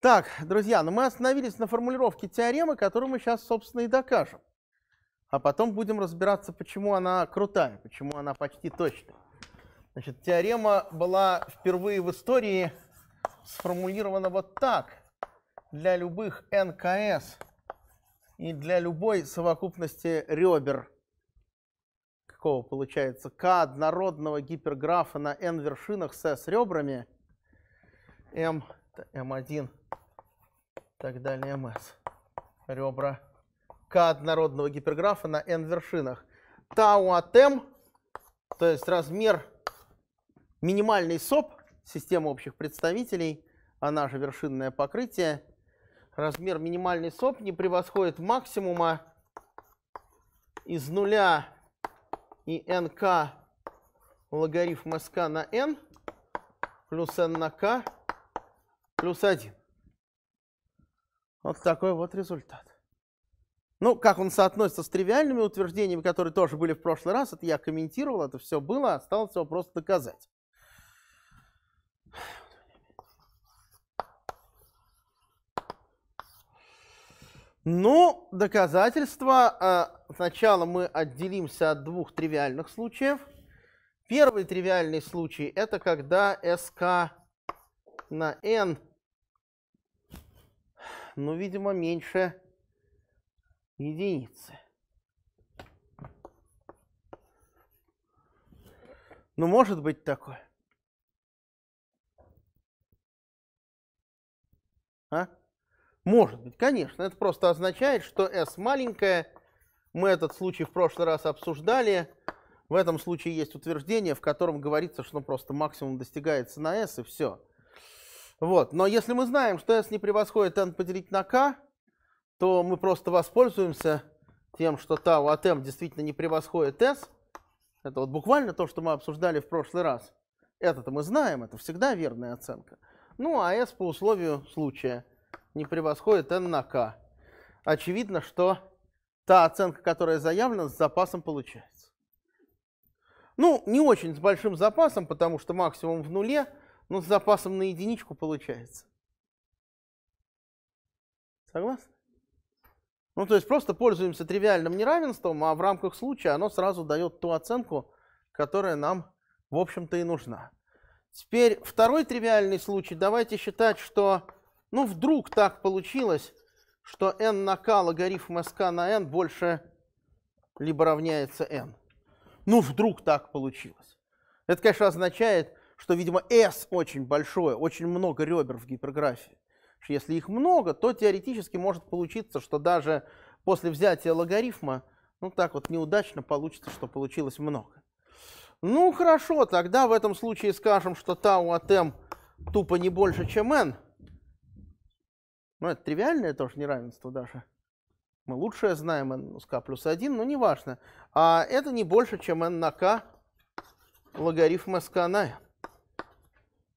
Так, друзья, ну мы остановились на формулировке теоремы, которую мы сейчас, собственно, и докажем. А потом будем разбираться, почему она крутая, почему она почти точная. Значит, теорема была впервые в истории сформулирована вот так. Для любых НКС и для любой совокупности ребер, какого получается, К однородного гиперграфа на N вершинах с S ребрами, M, это M1, так, далее масса. Ребра К однородного гиперграфа на n вершинах. Тау от m, то есть размер минимальный СОП, система общих представителей, она же вершинное покрытие, размер минимальный СОП не превосходит максимума из нуля и nk логарифм СК на n плюс n на k плюс 1. Вот такой вот результат. Ну, как он соотносится с тривиальными утверждениями, которые тоже были в прошлый раз, это я комментировал, это все было, осталось его просто доказать. Ну, доказательства. А, сначала мы отделимся от двух тривиальных случаев. Первый тривиальный случай – это когда СК на n – но, ну, видимо, меньше единицы. Ну, может быть такое. А? Может быть, конечно. Это просто означает, что S маленькая. Мы этот случай в прошлый раз обсуждали. В этом случае есть утверждение, в котором говорится, что просто максимум достигается на S и все. Вот. Но если мы знаем, что S не превосходит n поделить на k, то мы просто воспользуемся тем, что tau от m действительно не превосходит s. Это вот буквально то, что мы обсуждали в прошлый раз. Это-то мы знаем, это всегда верная оценка. Ну, а s по условию случая не превосходит n на k. Очевидно, что та оценка, которая заявлена, с запасом получается. Ну, не очень с большим запасом, потому что максимум в нуле – ну с запасом на единичку получается. Согласны? Ну, то есть просто пользуемся тривиальным неравенством, а в рамках случая оно сразу дает ту оценку, которая нам, в общем-то, и нужна. Теперь второй тривиальный случай. Давайте считать, что, ну, вдруг так получилось, что n на k логарифм sk на n больше либо равняется n. Ну, вдруг так получилось. Это, конечно, означает, что, видимо, S очень большое, очень много ребер в гиперграфии. если их много, то теоретически может получиться, что даже после взятия логарифма, ну так вот неудачно получится, что получилось много. Ну хорошо, тогда в этом случае скажем, что tau от m тупо не больше, чем n. Ну это тривиальное тоже неравенство даже. Мы лучшее знаем n ну, с k плюс 1, но неважно. А это не больше, чем n на k логарифм sk на n.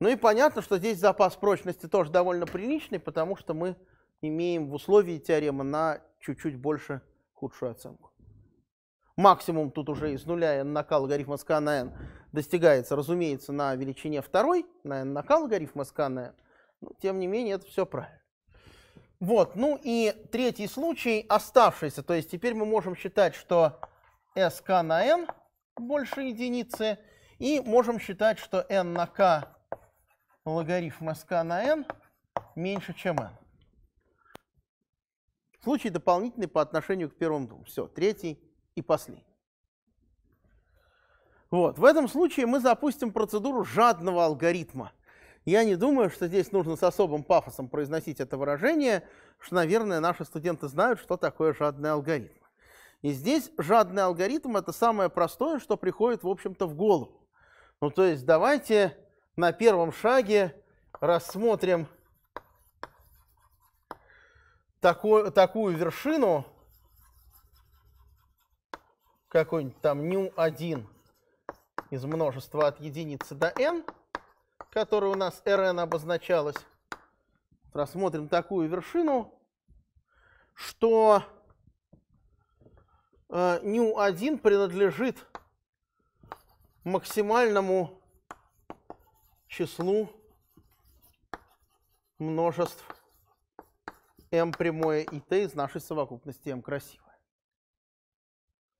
Ну и понятно, что здесь запас прочности тоже довольно приличный, потому что мы имеем в условии теоремы на чуть-чуть больше худшую оценку. Максимум тут уже из нуля n накал логарифма СК на n достигается, разумеется, на величине второй, на n накал логарифма СК на n. Но, тем не менее, это все правильно. Вот, ну и третий случай оставшийся. То есть теперь мы можем считать, что СК на n больше единицы, и можем считать, что n на k логарифм sk на n меньше, чем n. Случай дополнительный по отношению к первым двум. Все, третий и последний. Вот. В этом случае мы запустим процедуру жадного алгоритма. Я не думаю, что здесь нужно с особым пафосом произносить это выражение, что, наверное, наши студенты знают, что такое жадный алгоритм. И здесь жадный алгоритм – это самое простое, что приходит, в общем-то, в голову. Ну, то есть давайте на первом шаге рассмотрим такой, такую вершину, какой-нибудь там ню1 из множества от единицы до n, которая у нас rn обозначалась. Рассмотрим такую вершину, что э, ню1 принадлежит максимальному числу множеств m прямое и t из нашей совокупности m красивая.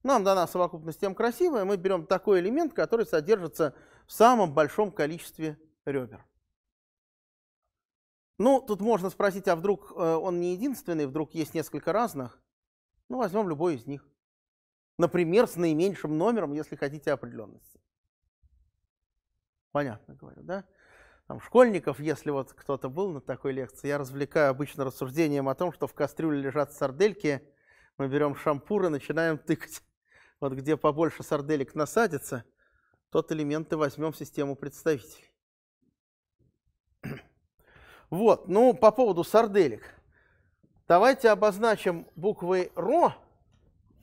Нам дана совокупность m красивая, мы берем такой элемент, который содержится в самом большом количестве ребер. Ну, тут можно спросить, а вдруг э, он не единственный, вдруг есть несколько разных? Ну, возьмем любой из них. Например, с наименьшим номером, если хотите определенности. Понятно говорю, да? Там, школьников, если вот кто-то был на такой лекции, я развлекаю обычно рассуждением о том, что в кастрюле лежат сардельки, мы берем шампур и начинаем тыкать. Вот где побольше сарделек насадится, тот элемент и возьмем в систему представителей. Вот, ну, по поводу сарделек. Давайте обозначим буквой РО,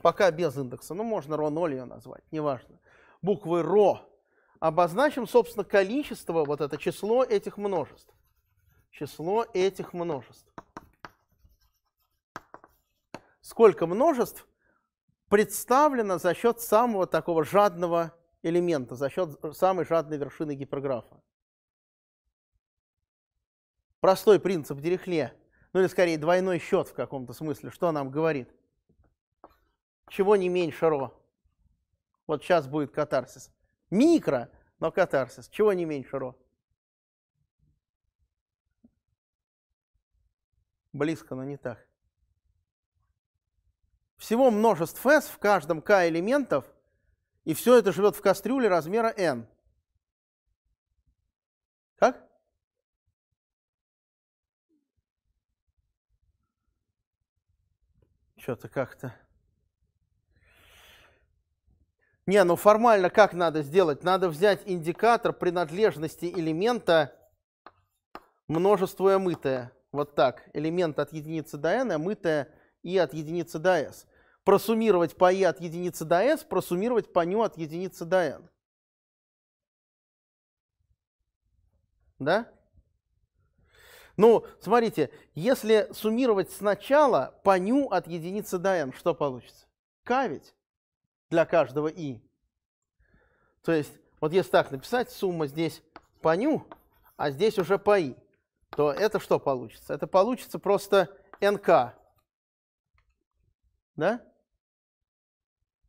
пока без индекса, ну, можно РО0 ее назвать, неважно. Буквы РО обозначим, собственно, количество, вот это число этих множеств. Число этих множеств. Сколько множеств представлено за счет самого такого жадного элемента, за счет самой жадной вершины гиперграфа. Простой принцип Дирихле, ну или скорее двойной счет в каком-то смысле, что нам говорит? Чего не меньше ро? Вот сейчас будет катарсис. Микро, но катарсис. Чего не меньше, Ро? Близко, но не так. Всего множеств S, в каждом K элементов, и все это живет в кастрюле размера N. Как? Что-то как-то... Не, ну формально как надо сделать? Надо взять индикатор принадлежности элемента множество мытое. Вот так. Элемент от единицы до n, а мытое и от единицы до s. Просуммировать по e от единицы до s, просуммировать по ню от единицы до n. Да? Ну, смотрите, если суммировать сначала по ню от единицы до n, что получится? К ведь для каждого и. То есть, вот если так написать, сумма здесь по ню, а здесь уже по и, то это что получится? Это получится просто nk. Да?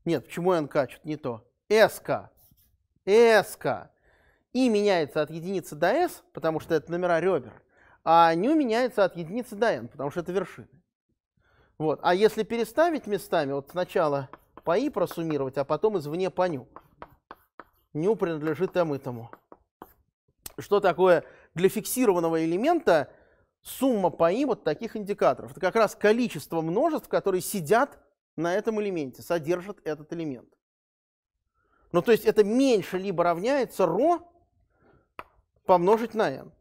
Нет, почему nk? Что-то не то. sk. sk. И меняется от единицы до s, потому что это номера ребер, а ню меняется от единицы до n, потому что это вершины. Вот. А если переставить местами, вот сначала паи просуммировать, а потом извне по ню. Ню принадлежит там и тому. Что такое для фиксированного элемента сумма паи вот таких индикаторов? Это как раз количество множеств, которые сидят на этом элементе, содержат этот элемент. Ну, то есть это меньше либо равняется ро помножить на n.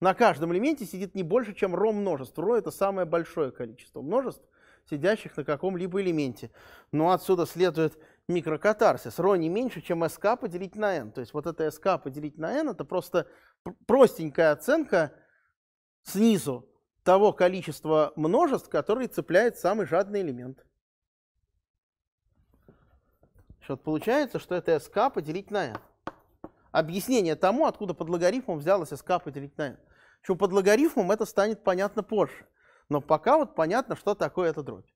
На каждом элементе сидит не больше, чем ро множеств. Ро — это самое большое количество множеств, сидящих на каком-либо элементе. Но отсюда следует микрокатарсис. Ро не меньше, чем СК поделить на n. То есть вот это СК поделить на n – это просто простенькая оценка снизу того количества множеств, которые цепляет самый жадный элемент. Значит, получается, что это СК поделить на n. Объяснение тому, откуда под логарифмом взялось СК поделить на n. Что под логарифмом это станет понятно позже. Но пока вот понятно, что такое эта дробь.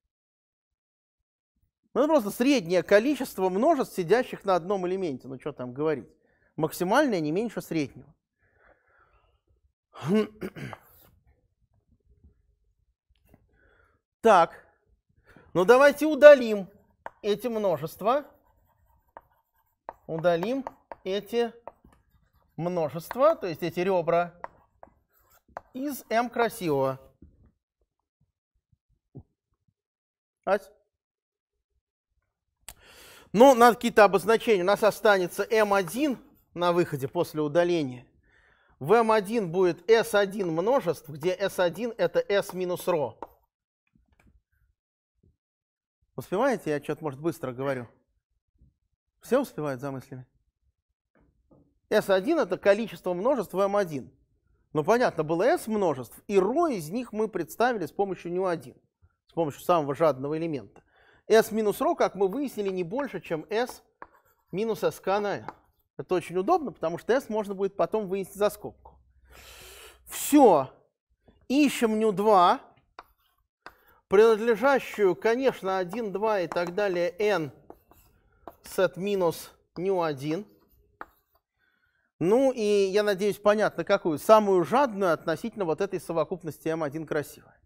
Ну, это просто среднее количество множеств, сидящих на одном элементе. Ну, что там говорить. Максимальное не меньше среднего. Так, ну давайте удалим эти множества. Удалим эти множества, то есть эти ребра из М красивого. Ну, надо какие-то обозначения. У нас останется М1 на выходе после удаления. В М1 будет S1 множеств, где S1 это S минус ρ. Успеваете? Я что-то, может, быстро говорю. Все успевают за мыслями? S1 это количество множеств в M1. Ну, понятно, было S множеств, и ρ из них мы представили с помощью ню 1 с помощью самого жадного элемента. S минус ρ, как мы выяснили, не больше, чем S минус SK на n. Это очень удобно, потому что S можно будет потом вынести за скобку. Все. Ищем ню2, принадлежащую, конечно, 1, 2 и так далее, n сет минус ню1. Ну и, я надеюсь, понятно, какую. Самую жадную относительно вот этой совокупности m1 красивая.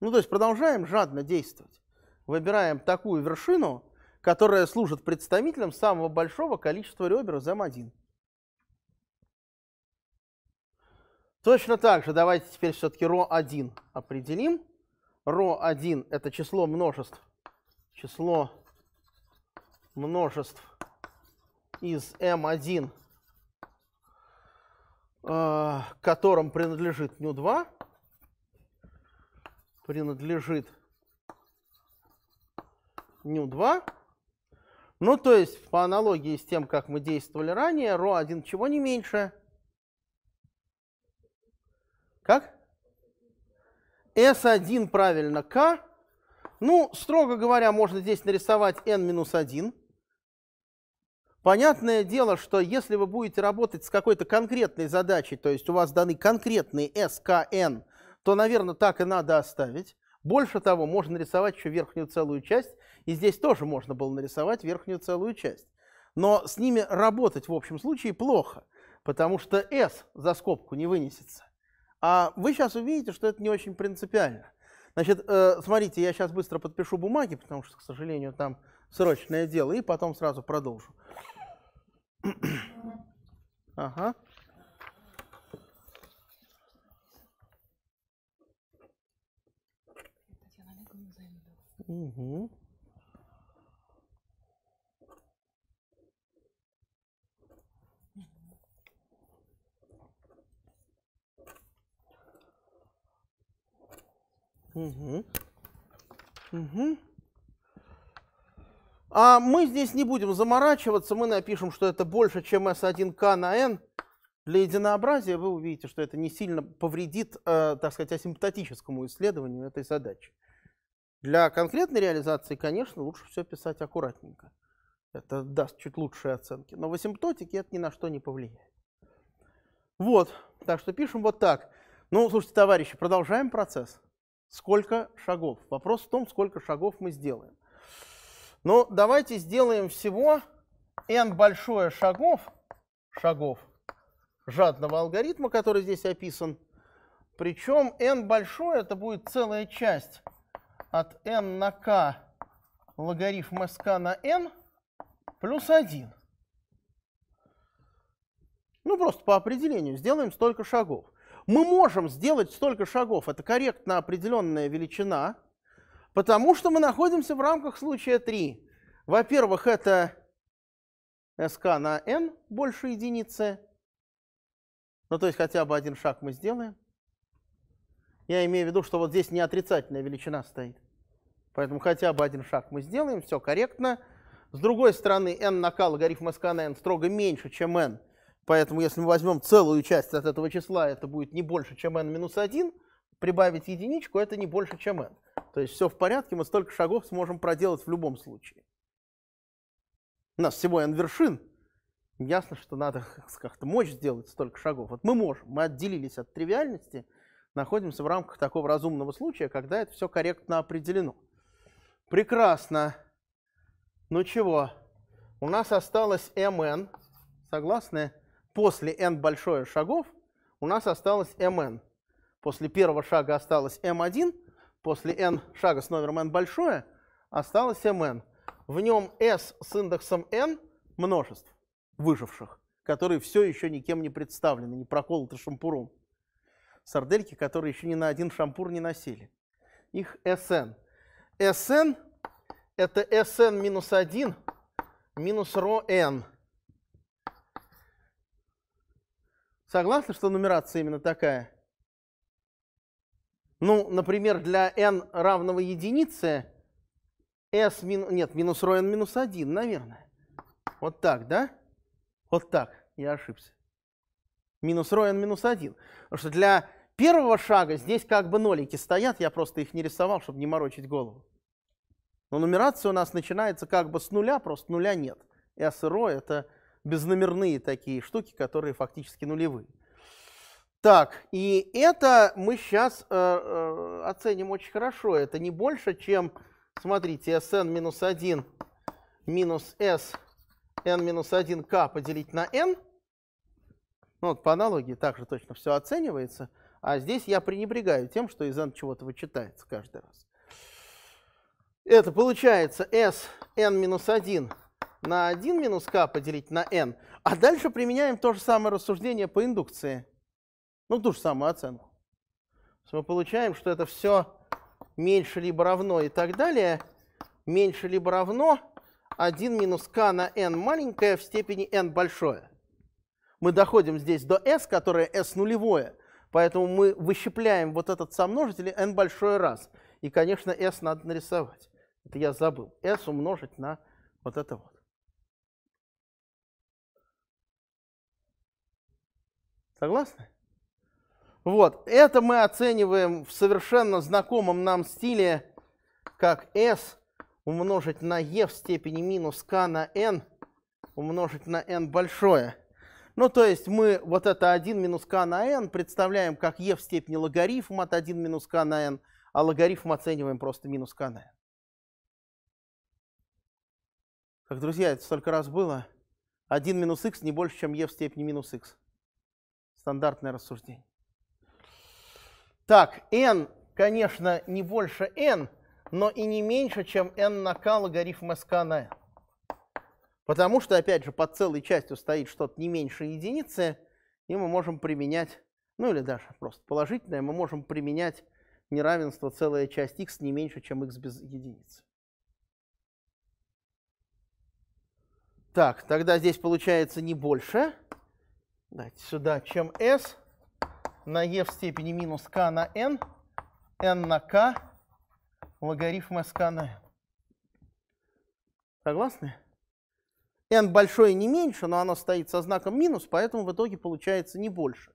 Ну, то есть продолжаем жадно действовать. Выбираем такую вершину, которая служит представителем самого большого количества ребер ЗМ1. Точно так же давайте теперь все-таки ρ1 определим. ρ1 это число множеств, число множеств из М эм 1 э, которым принадлежит ню2 принадлежит new2. Ну, то есть, по аналогии с тем, как мы действовали ранее, ро1 чего не меньше? Как? s1 правильно k. Ну, строго говоря, можно здесь нарисовать n 1. Понятное дело, что если вы будете работать с какой-то конкретной задачей, то есть у вас даны конкретные s, k, n, то, наверное, так и надо оставить. Больше того, можно нарисовать еще верхнюю целую часть, и здесь тоже можно было нарисовать верхнюю целую часть. Но с ними работать в общем случае плохо, потому что S за скобку не вынесется. А вы сейчас увидите, что это не очень принципиально. Значит, э, смотрите, я сейчас быстро подпишу бумаги, потому что, к сожалению, там срочное дело, и потом сразу продолжу. Ага. Угу. Угу. Угу. А мы здесь не будем заморачиваться, мы напишем, что это больше, чем S1K на N. Для единообразия вы увидите, что это не сильно повредит, э, так сказать, асимптотическому исследованию этой задачи. Для конкретной реализации, конечно, лучше все писать аккуратненько. Это даст чуть лучшие оценки. Но в асимптотике это ни на что не повлияет. Вот, так что пишем вот так. Ну, слушайте, товарищи, продолжаем процесс. Сколько шагов? Вопрос в том, сколько шагов мы сделаем. Ну, давайте сделаем всего n большое шагов, шагов жадного алгоритма, который здесь описан. Причем n большое это будет целая часть от n на k логарифм sk на n плюс 1. Ну, просто по определению сделаем столько шагов. Мы можем сделать столько шагов, это корректно определенная величина, потому что мы находимся в рамках случая 3. Во-первых, это sk на n больше единицы, ну, то есть хотя бы один шаг мы сделаем. Я имею в виду, что вот здесь не отрицательная величина стоит. Поэтому хотя бы один шаг мы сделаем, все корректно. С другой стороны, n накал логарифм sk на n строго меньше, чем n. Поэтому если мы возьмем целую часть от этого числа, это будет не больше, чем n минус 1. Прибавить единичку, это не больше, чем n. То есть все в порядке, мы столько шагов сможем проделать в любом случае. У нас всего n вершин. Ясно, что надо как-то мочь сделать столько шагов. Вот мы можем, мы отделились от тривиальности – находимся в рамках такого разумного случая, когда это все корректно определено. Прекрасно. Ну чего? У нас осталось mn, согласны? После n большое шагов у нас осталось mn. После первого шага осталось m1, после n шага с номером n большое осталось mn. В нем s с индексом n множеств выживших, которые все еще никем не представлены, не проколоты шампуром сардельки, которые еще ни на один шампур не носили. Их SN. SN – это SN минус 1 минус ро n. Согласны, что нумерация именно такая? Ну, например, для n равного единице s минус... Нет, минус ро n минус 1, наверное. Вот так, да? Вот так. Я ошибся. Минус ро n минус 1. Потому что для первого шага здесь как бы нолики стоят, я просто их не рисовал, чтобы не морочить голову. Но нумерация у нас начинается как бы с нуля, просто нуля нет. И а СРО — это безномерные такие штуки, которые фактически нулевые. Так, и это мы сейчас э, э, оценим очень хорошо. Это не больше, чем, смотрите, Sn минус 1 минус S, n минус 1k поделить на n. Ну, вот по аналогии также точно все оценивается. А здесь я пренебрегаю тем, что из n чего-то вычитается каждый раз. Это получается s n минус 1 на 1 минус k поделить на n. А дальше применяем то же самое рассуждение по индукции. Ну, ту же самую оценку. Мы получаем, что это все меньше либо равно и так далее. Меньше либо равно 1 минус k на n маленькое в степени n большое. Мы доходим здесь до s, которое s нулевое. Поэтому мы выщепляем вот этот сомножитель n большой раз. И, конечно, s надо нарисовать. Это я забыл. s умножить на вот это вот. Согласны? Вот, это мы оцениваем в совершенно знакомом нам стиле, как s умножить на e в степени минус k на n умножить на n большое. Ну, то есть мы вот это 1 минус k на n представляем как e в степени логарифм от 1 минус k на n, а логарифм оцениваем просто минус k на n. Как, друзья, это столько раз было. 1 минус x не больше, чем e в степени минус x. Стандартное рассуждение. Так, n, конечно, не больше n, но и не меньше, чем n на k логарифм sk на n. Потому что, опять же, под целой частью стоит что-то не меньше единицы, и мы можем применять, ну или даже просто положительное, мы можем применять неравенство целая часть x не меньше, чем x без единицы. Так, тогда здесь получается не больше. Дайте сюда, чем s на e в степени минус k на n, n на k, логарифм sk на n. Согласны? n большое не меньше, но оно стоит со знаком минус, поэтому в итоге получается не больше.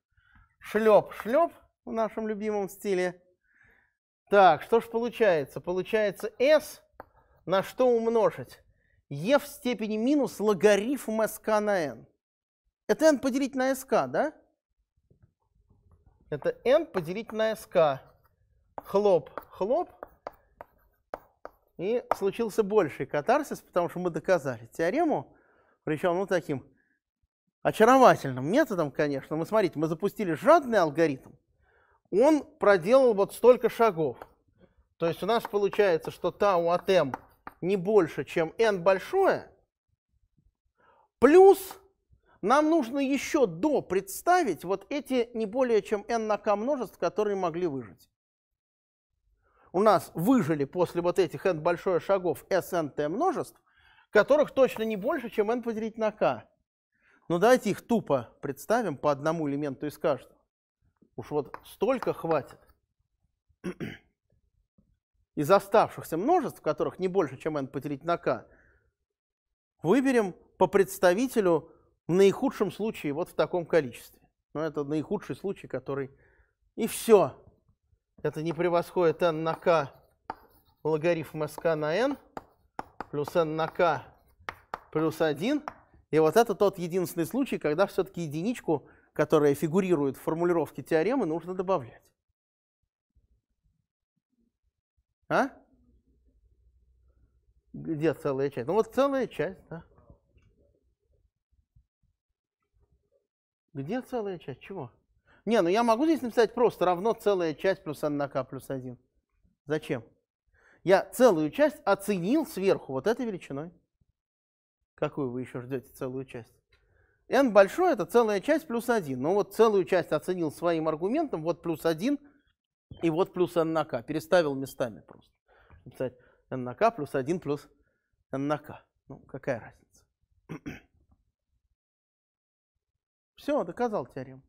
Шлеп, шлеп в нашем любимом стиле. Так, что ж получается? Получается s на что умножить? e в степени минус логарифм sk на n. Это n поделить на sk, да? Это n поделить на sk. Хлоп, хлоп. И случился больший катарсис, потому что мы доказали теорему. Причем, ну, таким очаровательным методом, конечно. Мы, смотрите, мы запустили жадный алгоритм, он проделал вот столько шагов. То есть у нас получается, что tau от m не больше, чем n большое, плюс нам нужно еще до представить вот эти не более чем n на k множеств, которые могли выжить. У нас выжили после вот этих n большое шагов snt множеств, которых точно не больше, чем n поделить на k. Но ну, давайте их тупо представим по одному элементу из каждого. Уж вот столько хватит. Из оставшихся множеств, которых не больше, чем n поделить на k, выберем по представителю в наихудшем случае вот в таком количестве. Но ну, это наихудший случай, который... И все. Это не превосходит n на k логарифм sk на n плюс n на k плюс 1. И вот это тот единственный случай, когда все-таки единичку, которая фигурирует в формулировке теоремы, нужно добавлять. А? Где целая часть? Ну вот целая часть, да. Где целая часть? Чего? Не, ну я могу здесь написать просто равно целая часть плюс n на k плюс 1. Зачем? Я целую часть оценил сверху вот этой величиной. Какую вы еще ждете целую часть? n большой – это целая часть плюс 1. Но ну вот целую часть оценил своим аргументом, вот плюс 1 и вот плюс n на k. Переставил местами просто. Написать n на k плюс 1 плюс n на k. Ну, какая разница? Все, доказал теорему.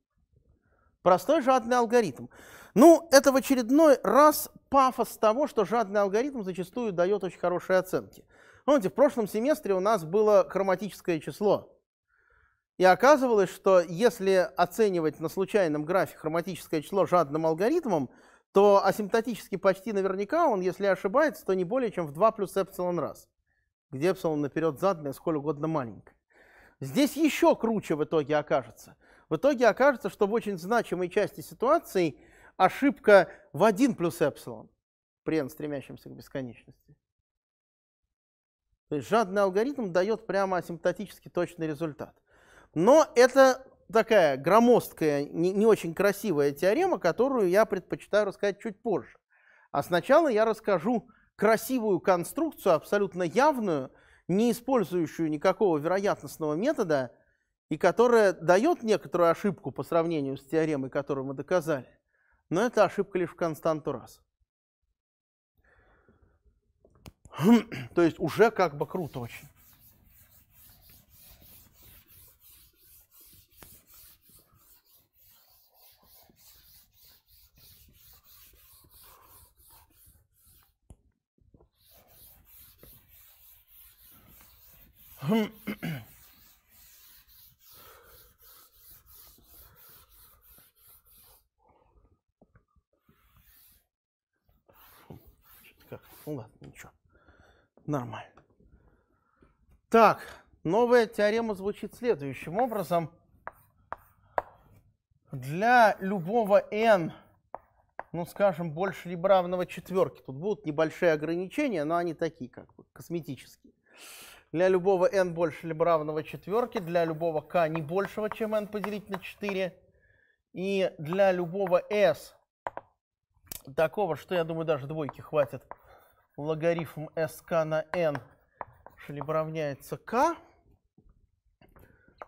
Простой жадный алгоритм. Ну, это в очередной раз пафос того, что жадный алгоритм зачастую дает очень хорошие оценки. Помните, в прошлом семестре у нас было хроматическое число. И оказывалось, что если оценивать на случайном графе хроматическое число жадным алгоритмом, то асимптотически почти наверняка он, если ошибается, то не более чем в 2 плюс эпсилон раз, где эпсилон наперед заданное сколь угодно маленькое. Здесь еще круче в итоге окажется – в итоге окажется, что в очень значимой части ситуаций ошибка в 1 плюс эпсилон при n стремящемся к бесконечности. То есть жадный алгоритм дает прямо асимптотически точный результат. Но это такая громоздкая, не, не очень красивая теорема, которую я предпочитаю рассказать чуть позже. А сначала я расскажу красивую конструкцию, абсолютно явную, не использующую никакого вероятностного метода, и которая дает некоторую ошибку по сравнению с теоремой, которую мы доказали, но это ошибка лишь в константу раз. То есть уже как бы круто очень. Хм. Ну ладно, ничего. Нормально. Так, новая теорема звучит следующим образом. Для любого n, ну скажем, больше либо равного четверки, тут будут небольшие ограничения, но они такие как бы косметические. Для любого n больше либо равного четверки, для любого k не большего, чем n поделить на 4, и для любого s такого, что, я думаю, даже двойки хватит, логарифм СК на n шелеб равняется k,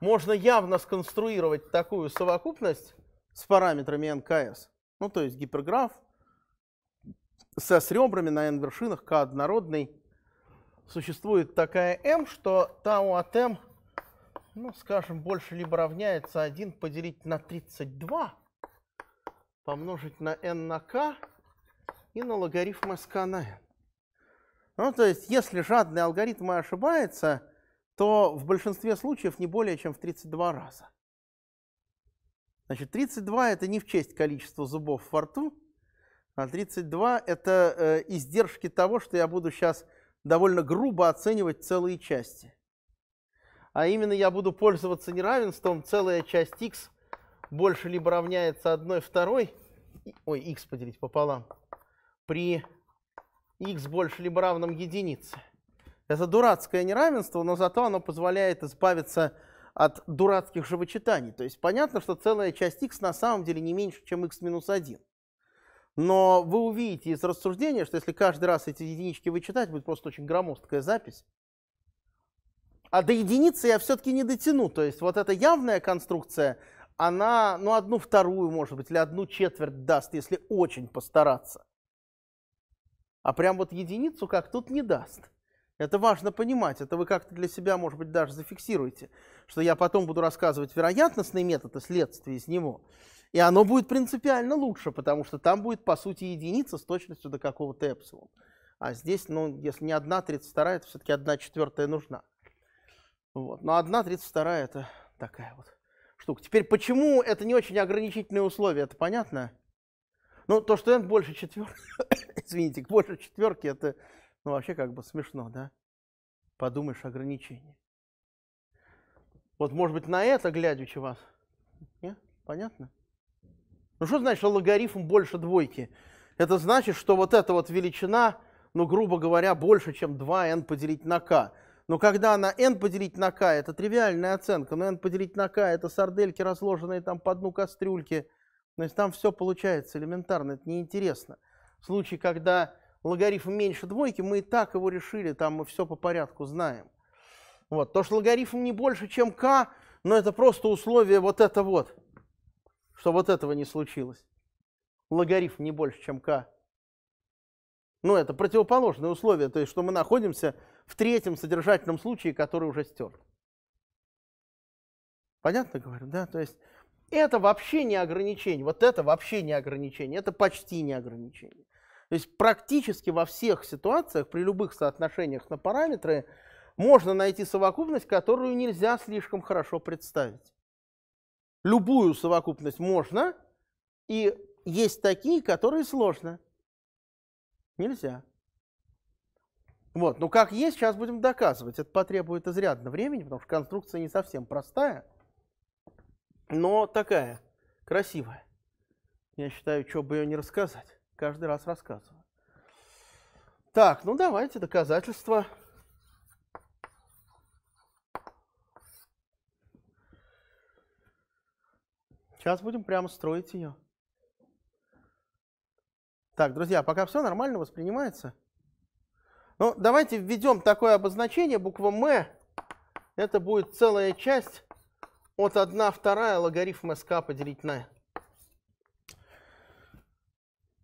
можно явно сконструировать такую совокупность с параметрами НКС, ну то есть гиперграф со с ребрами на n вершинах, k однородный, существует такая m, что тау от m, ну скажем, больше либо равняется 1 поделить на 32, помножить на n на k и на логарифм СК на n. Ну, то есть, если жадный алгоритм ошибается, то в большинстве случаев не более чем в 32 раза. Значит, 32 – это не в честь количества зубов во рту, а 32 – это э, издержки того, что я буду сейчас довольно грубо оценивать целые части. А именно я буду пользоваться неравенством целая часть x больше либо равняется 1 второй, ой, x поделить пополам, при x больше либо равным единице. Это дурацкое неравенство, но зато оно позволяет избавиться от дурацких же вычитаний. То есть понятно, что целая часть x на самом деле не меньше, чем x минус 1. Но вы увидите из рассуждения, что если каждый раз эти единички вычитать, будет просто очень громоздкая запись. А до единицы я все-таки не дотяну. То есть вот эта явная конструкция, она ну, одну вторую, может быть, или одну четверть даст, если очень постараться. А прям вот единицу как тут не даст. Это важно понимать, это вы как-то для себя, может быть, даже зафиксируете, что я потом буду рассказывать вероятностный метод и следствие из него. И оно будет принципиально лучше, потому что там будет, по сути, единица с точностью до какого-то эпсилона. А здесь, ну, если не одна 32, это все-таки одна четвертая нужна. Вот. Но одна 32 это такая вот штука. Теперь, почему это не очень ограничительные условия это понятно? Ну, то, что n больше четверки, извините, больше четверки, это ну, вообще как бы смешно, да? Подумаешь ограничение. Вот, может быть, на это глядя вас. Нет? Понятно? Ну, что значит, что логарифм больше двойки? Это значит, что вот эта вот величина, ну, грубо говоря, больше, чем 2n поделить на k. Но когда на n поделить на k, это тривиальная оценка, но n поделить на k, это сардельки, разложенные там по дну кастрюльки – то есть там все получается элементарно, это неинтересно. Случай, когда логарифм меньше двойки, мы и так его решили, там мы все по порядку знаем. Вот. То, что логарифм не больше, чем k, но это просто условие вот это вот, что вот этого не случилось. Логарифм не больше, чем k. Ну, это противоположное условие, то есть, что мы находимся в третьем содержательном случае, который уже стерт. Понятно говорю, да? То есть это вообще не ограничение, вот это вообще не ограничение, это почти не ограничение. То есть практически во всех ситуациях, при любых соотношениях на параметры, можно найти совокупность, которую нельзя слишком хорошо представить. Любую совокупность можно, и есть такие, которые сложно. Нельзя. Вот, ну как есть, сейчас будем доказывать. Это потребует изрядно времени, потому что конструкция не совсем простая но такая, красивая. Я считаю, что бы ее не рассказать. Каждый раз рассказываю. Так, ну давайте доказательства. Сейчас будем прямо строить ее. Так, друзья, пока все нормально воспринимается. Ну, давайте введем такое обозначение, буква «М». Это будет целая часть от 1 вторая логарифм СК поделить на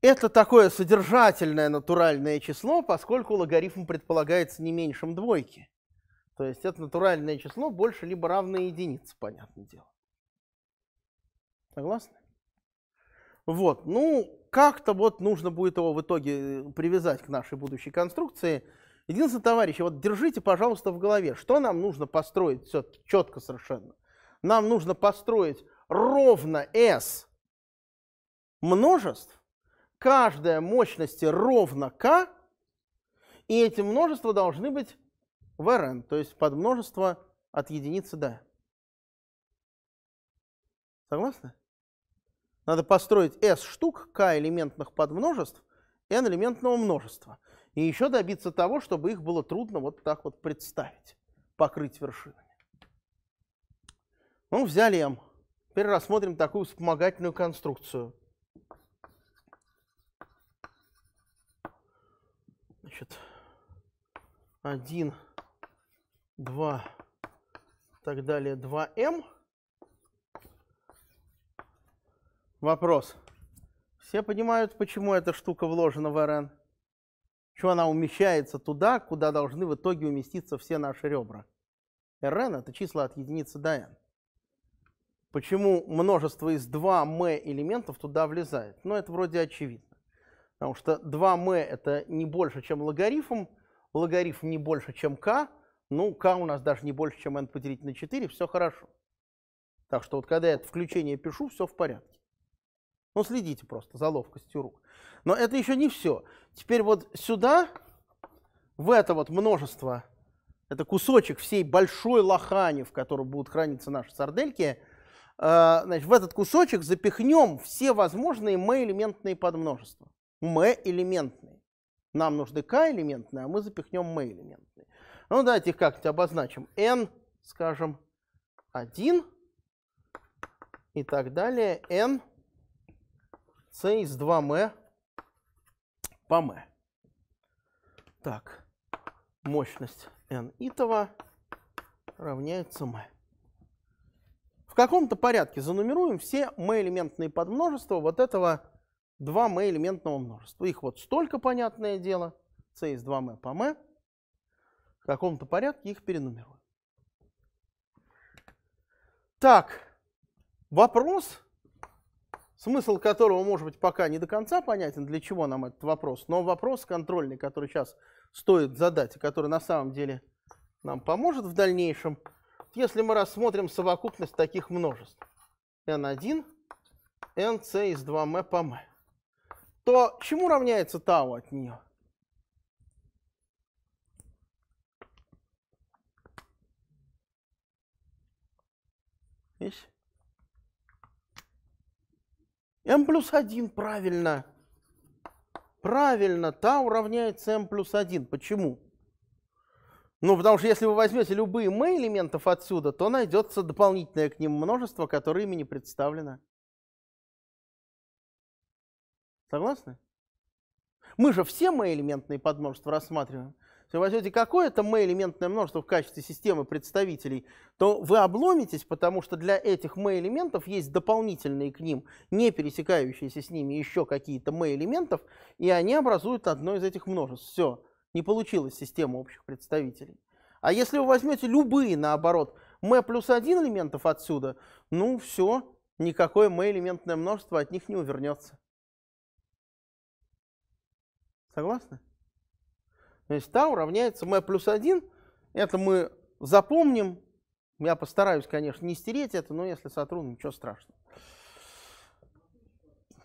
это такое содержательное натуральное число, поскольку логарифм предполагается не меньшим двойки. То есть это натуральное число больше либо равное единице, понятное дело. Согласны? Вот, ну, как-то вот нужно будет его в итоге э, привязать к нашей будущей конструкции. Единственное, товарищи, вот держите, пожалуйста, в голове, что нам нужно построить все четко совершенно нам нужно построить ровно S множеств, каждая мощности ровно K, и эти множества должны быть в Rn, то есть подмножество от единицы до. Согласны? Надо построить S штук, K элементных подмножеств, N элементного множества. И еще добиться того, чтобы их было трудно вот так вот представить, покрыть вершины. Ну, взяли М. Теперь рассмотрим такую вспомогательную конструкцию. Значит, 1, 2, так далее, 2М. Эм. Вопрос. Все понимают, почему эта штука вложена в РН? Почему она умещается туда, куда должны в итоге уместиться все наши ребра? РН – это числа от единицы до n почему множество из 2m элементов туда влезает. Но это вроде очевидно. Потому что 2m это не больше, чем логарифм, логарифм не больше, чем k, ну, k у нас даже не больше, чем n поделить на 4, все хорошо. Так что вот когда я это включение пишу, все в порядке. Ну, следите просто за ловкостью рук. Но это еще не все. Теперь вот сюда, в это вот множество, это кусочек всей большой лохани, в которой будут храниться наши сардельки – а, значит, в этот кусочек запихнем все возможные m-элементные подмножества. m-элементные. Нам нужны k-элементные, а мы запихнем m-элементные. Ну, давайте их как-то обозначим. n, скажем, 1 и так далее. n c из 2m по m. Так, мощность n итого равняется m в каком-то порядке занумеруем все m-элементные подмножества вот этого 2m-элементного множества. Их вот столько, понятное дело, c из 2m по m. В каком-то порядке их перенумеруем. Так, вопрос, смысл которого, может быть, пока не до конца понятен, для чего нам этот вопрос, но вопрос контрольный, который сейчас стоит задать, и который на самом деле нам поможет в дальнейшем – если мы рассмотрим совокупность таких множеств n1, nc из 2m по m, то чему равняется tau от нее? m плюс 1, правильно. Правильно, tau равняется m плюс 1. Почему? Ну, потому что если вы возьмете любые мы элементов отсюда, то найдется дополнительное к ним множество, которое ими не представлено. Согласны? Мы же все мы элементные подмножества рассматриваем. Если вы возьмете какое-то мы элементное множество в качестве системы представителей, то вы обломитесь, потому что для этих мы элементов есть дополнительные к ним, не пересекающиеся с ними еще какие-то мы элементов, и они образуют одно из этих множеств. Все. Не получилась система общих представителей. А если вы возьмете любые, наоборот, m плюс один элементов отсюда, ну все, никакое m элементное множество от них не увернется. Согласны? То есть tau равняется m плюс 1. Это мы запомним. Я постараюсь, конечно, не стереть это, но если сотру, ничего страшного.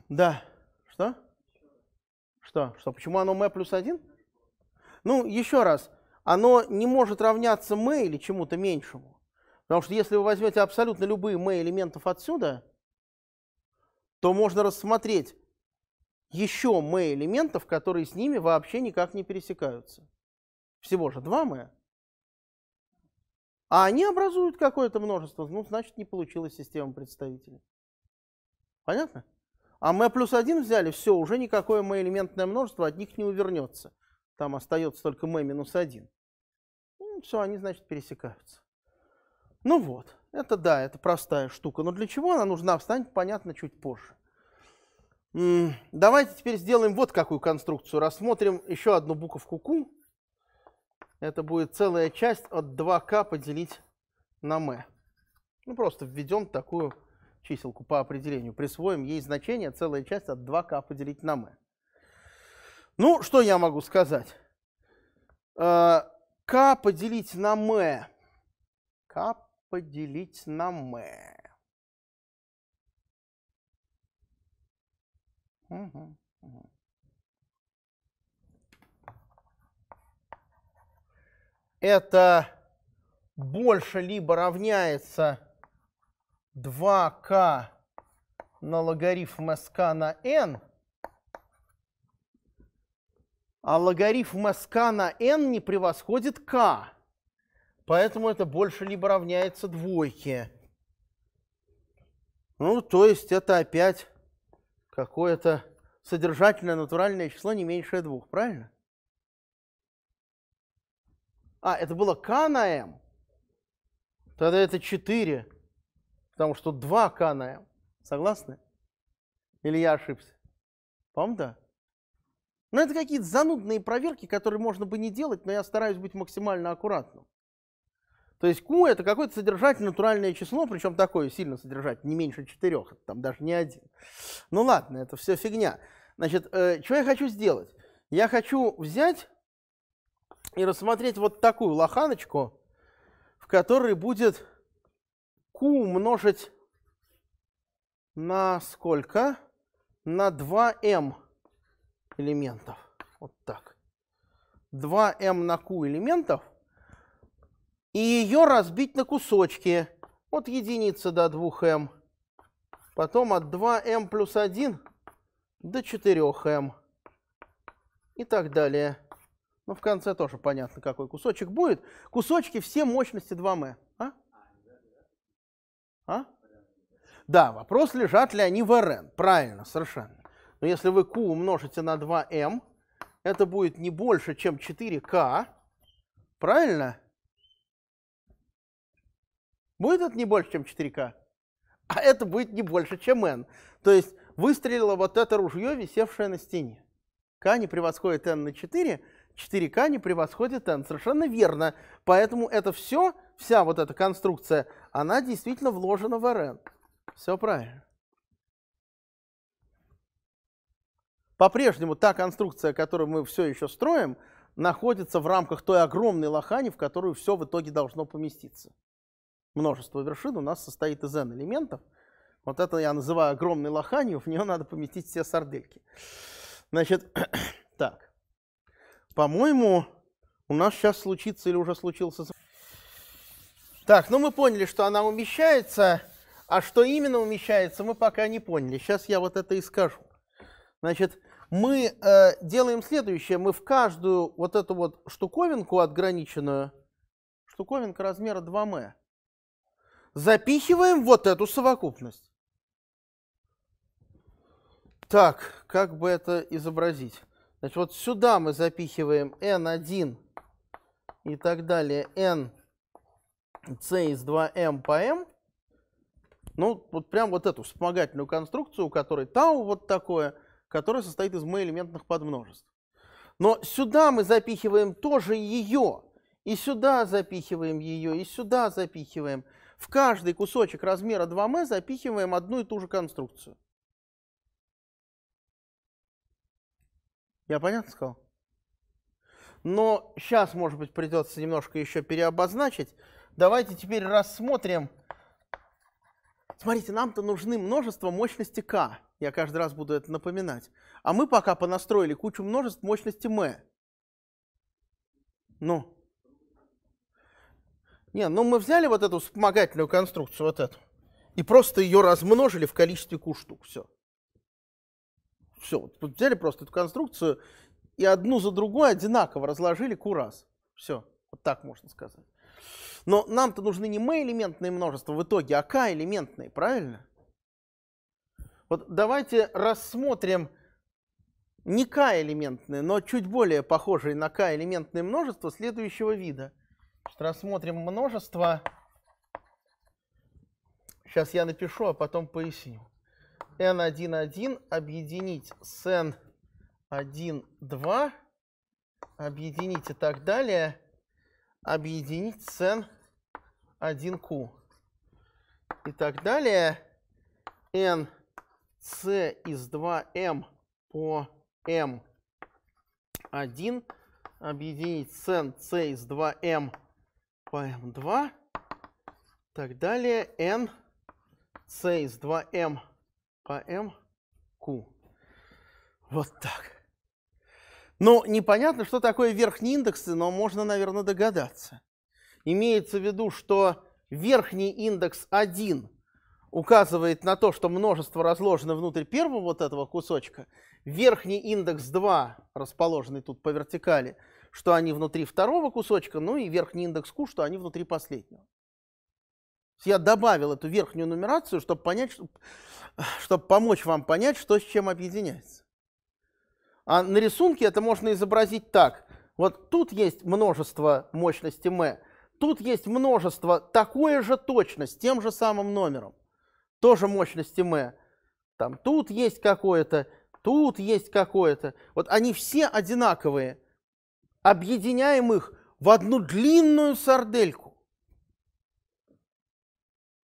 Да. Что? Что? Что? Почему оно m плюс 1? Ну, еще раз, оно не может равняться мы или чему-то меньшему. Потому что если вы возьмете абсолютно любые мы элементов отсюда, то можно рассмотреть еще мы элементов, которые с ними вообще никак не пересекаются. Всего же два мы. А они образуют какое-то множество, ну, значит, не получилась система представителей. Понятно? А мы плюс один взяли, все, уже никакое мы элементное множество от них не увернется там остается только m минус 1. Ну, все, они, значит, пересекаются. Ну вот, это да, это простая штука. Но для чего она нужна, станет понятно чуть позже. Давайте теперь сделаем вот какую конструкцию. Рассмотрим еще одну буковку Q. Это будет целая часть от 2К поделить на m. Ну, просто введем такую чиселку по определению. Присвоим ей значение целая часть от 2К поделить на m. Ну, что я могу сказать? А, к поделить на М. К поделить на М. Это больше либо равняется 2К на логарифм СК на N – а логарифм СК на n не превосходит k. Поэтому это больше либо равняется двойке. Ну, то есть это опять какое-то содержательное натуральное число не меньшее двух, правильно? А, это было k на m. Тогда это 4, потому что 2k на m. Согласны? Или я ошибся? По-моему, да. Но ну, это какие-то занудные проверки, которые можно бы не делать, но я стараюсь быть максимально аккуратным. То есть Q это какое-то содержательное натуральное число, причем такое сильно содержательное, не меньше четырех, там даже не один. Ну ладно, это все фигня. Значит, э, что я хочу сделать? Я хочу взять и рассмотреть вот такую лоханочку, в которой будет Q умножить на сколько? На 2m элементов. Вот так. 2m на q элементов. И ее разбить на кусочки. От единицы до 2m. Потом от 2m плюс 1 до 4m. И так далее. Ну, в конце тоже понятно, какой кусочек будет. Кусочки все мощности 2m. А? А? Да, вопрос, лежат ли они в РН. Правильно, совершенно. Но если вы Q умножите на 2m, это будет не больше, чем 4k. Правильно? Будет это не больше, чем 4 k, А это будет не больше, чем N. То есть выстрелило вот это ружье, висевшее на стене. k не превосходит N на 4, 4 k не превосходит N. Совершенно верно. Поэтому это все, вся вот эта конструкция, она действительно вложена в Rn. Все правильно. По-прежнему та конструкция, которую мы все еще строим, находится в рамках той огромной лохани, в которую все в итоге должно поместиться. Множество вершин у нас состоит из n элементов. Вот это я называю огромной лоханью, в нее надо поместить все сардельки. Значит, так. По-моему, у нас сейчас случится или уже случился... Так, ну мы поняли, что она умещается, а что именно умещается, мы пока не поняли. Сейчас я вот это и скажу. Значит, мы э, делаем следующее. Мы в каждую вот эту вот штуковинку отграниченную, штуковинка размера 2М, запихиваем вот эту совокупность. Так, как бы это изобразить? Значит, вот сюда мы запихиваем n1 и так далее, n c из 2m по m. Ну, вот прям вот эту вспомогательную конструкцию, у которой тау вот такое – которая состоит из m-элементных подмножеств. Но сюда мы запихиваем тоже ее, и сюда запихиваем ее, и сюда запихиваем. В каждый кусочек размера 2m запихиваем одну и ту же конструкцию. Я понятно сказал? Но сейчас, может быть, придется немножко еще переобозначить. Давайте теперь рассмотрим Смотрите, нам-то нужны множество мощности К. Я каждый раз буду это напоминать. А мы пока понастроили кучу множеств мощности М. Ну. Не, ну мы взяли вот эту вспомогательную конструкцию, вот эту, и просто ее размножили в количестве Q штук. Все. Все, вот взяли просто эту конструкцию и одну за другой одинаково разложили Q раз. Все, вот так можно сказать. Но нам-то нужны не мы элементные множества в итоге, а k элементные, правильно? Вот давайте рассмотрим не k элементные, но чуть более похожие на k элементные множества следующего вида. Рассмотрим множество. Сейчас я напишу, а потом поясню. n1,1 объединить с n1,2 объединить и так далее, объединить с n 1Q и так далее. N C из 2M по M1 объединить с N C из 2M по M2 и так далее. N C из 2M по m q Вот так. Ну, непонятно, что такое верхний индекс, но можно, наверное, догадаться. Имеется в виду, что верхний индекс 1 указывает на то, что множество разложено внутрь первого вот этого кусочка, верхний индекс 2, расположенный тут по вертикали, что они внутри второго кусочка, ну и верхний индекс Q, что они внутри последнего. Я добавил эту верхнюю нумерацию, чтобы, понять, чтобы помочь вам понять, что с чем объединяется. А на рисунке это можно изобразить так. Вот тут есть множество мощности m, Тут есть множество, такое же точно, с тем же самым номером. Тоже мощности М. Там тут есть какое-то, тут есть какое-то. Вот они все одинаковые. Объединяем их в одну длинную сардельку.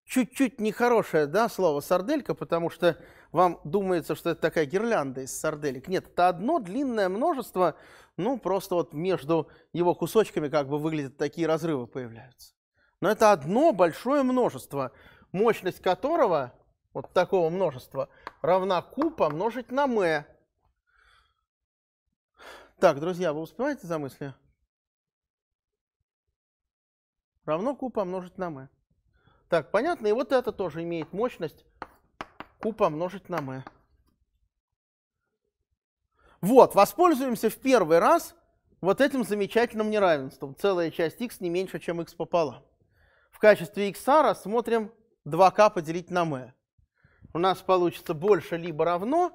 Чуть-чуть нехорошее да, слово сарделька, потому что вам думается, что это такая гирлянда из сарделек. Нет, это одно длинное множество, ну, просто вот между его кусочками как бы выглядят такие разрывы появляются. Но это одно большое множество, мощность которого, вот такого множества, равна q помножить на m. Так, друзья, вы успеваете за мысли? Равно q помножить на m. Так, понятно? И вот это тоже имеет мощность пу помножить на m. Вот, воспользуемся в первый раз вот этим замечательным неравенством. Целая часть x не меньше, чем x пополам. В качестве x рассмотрим 2k поделить на m. У нас получится больше либо равно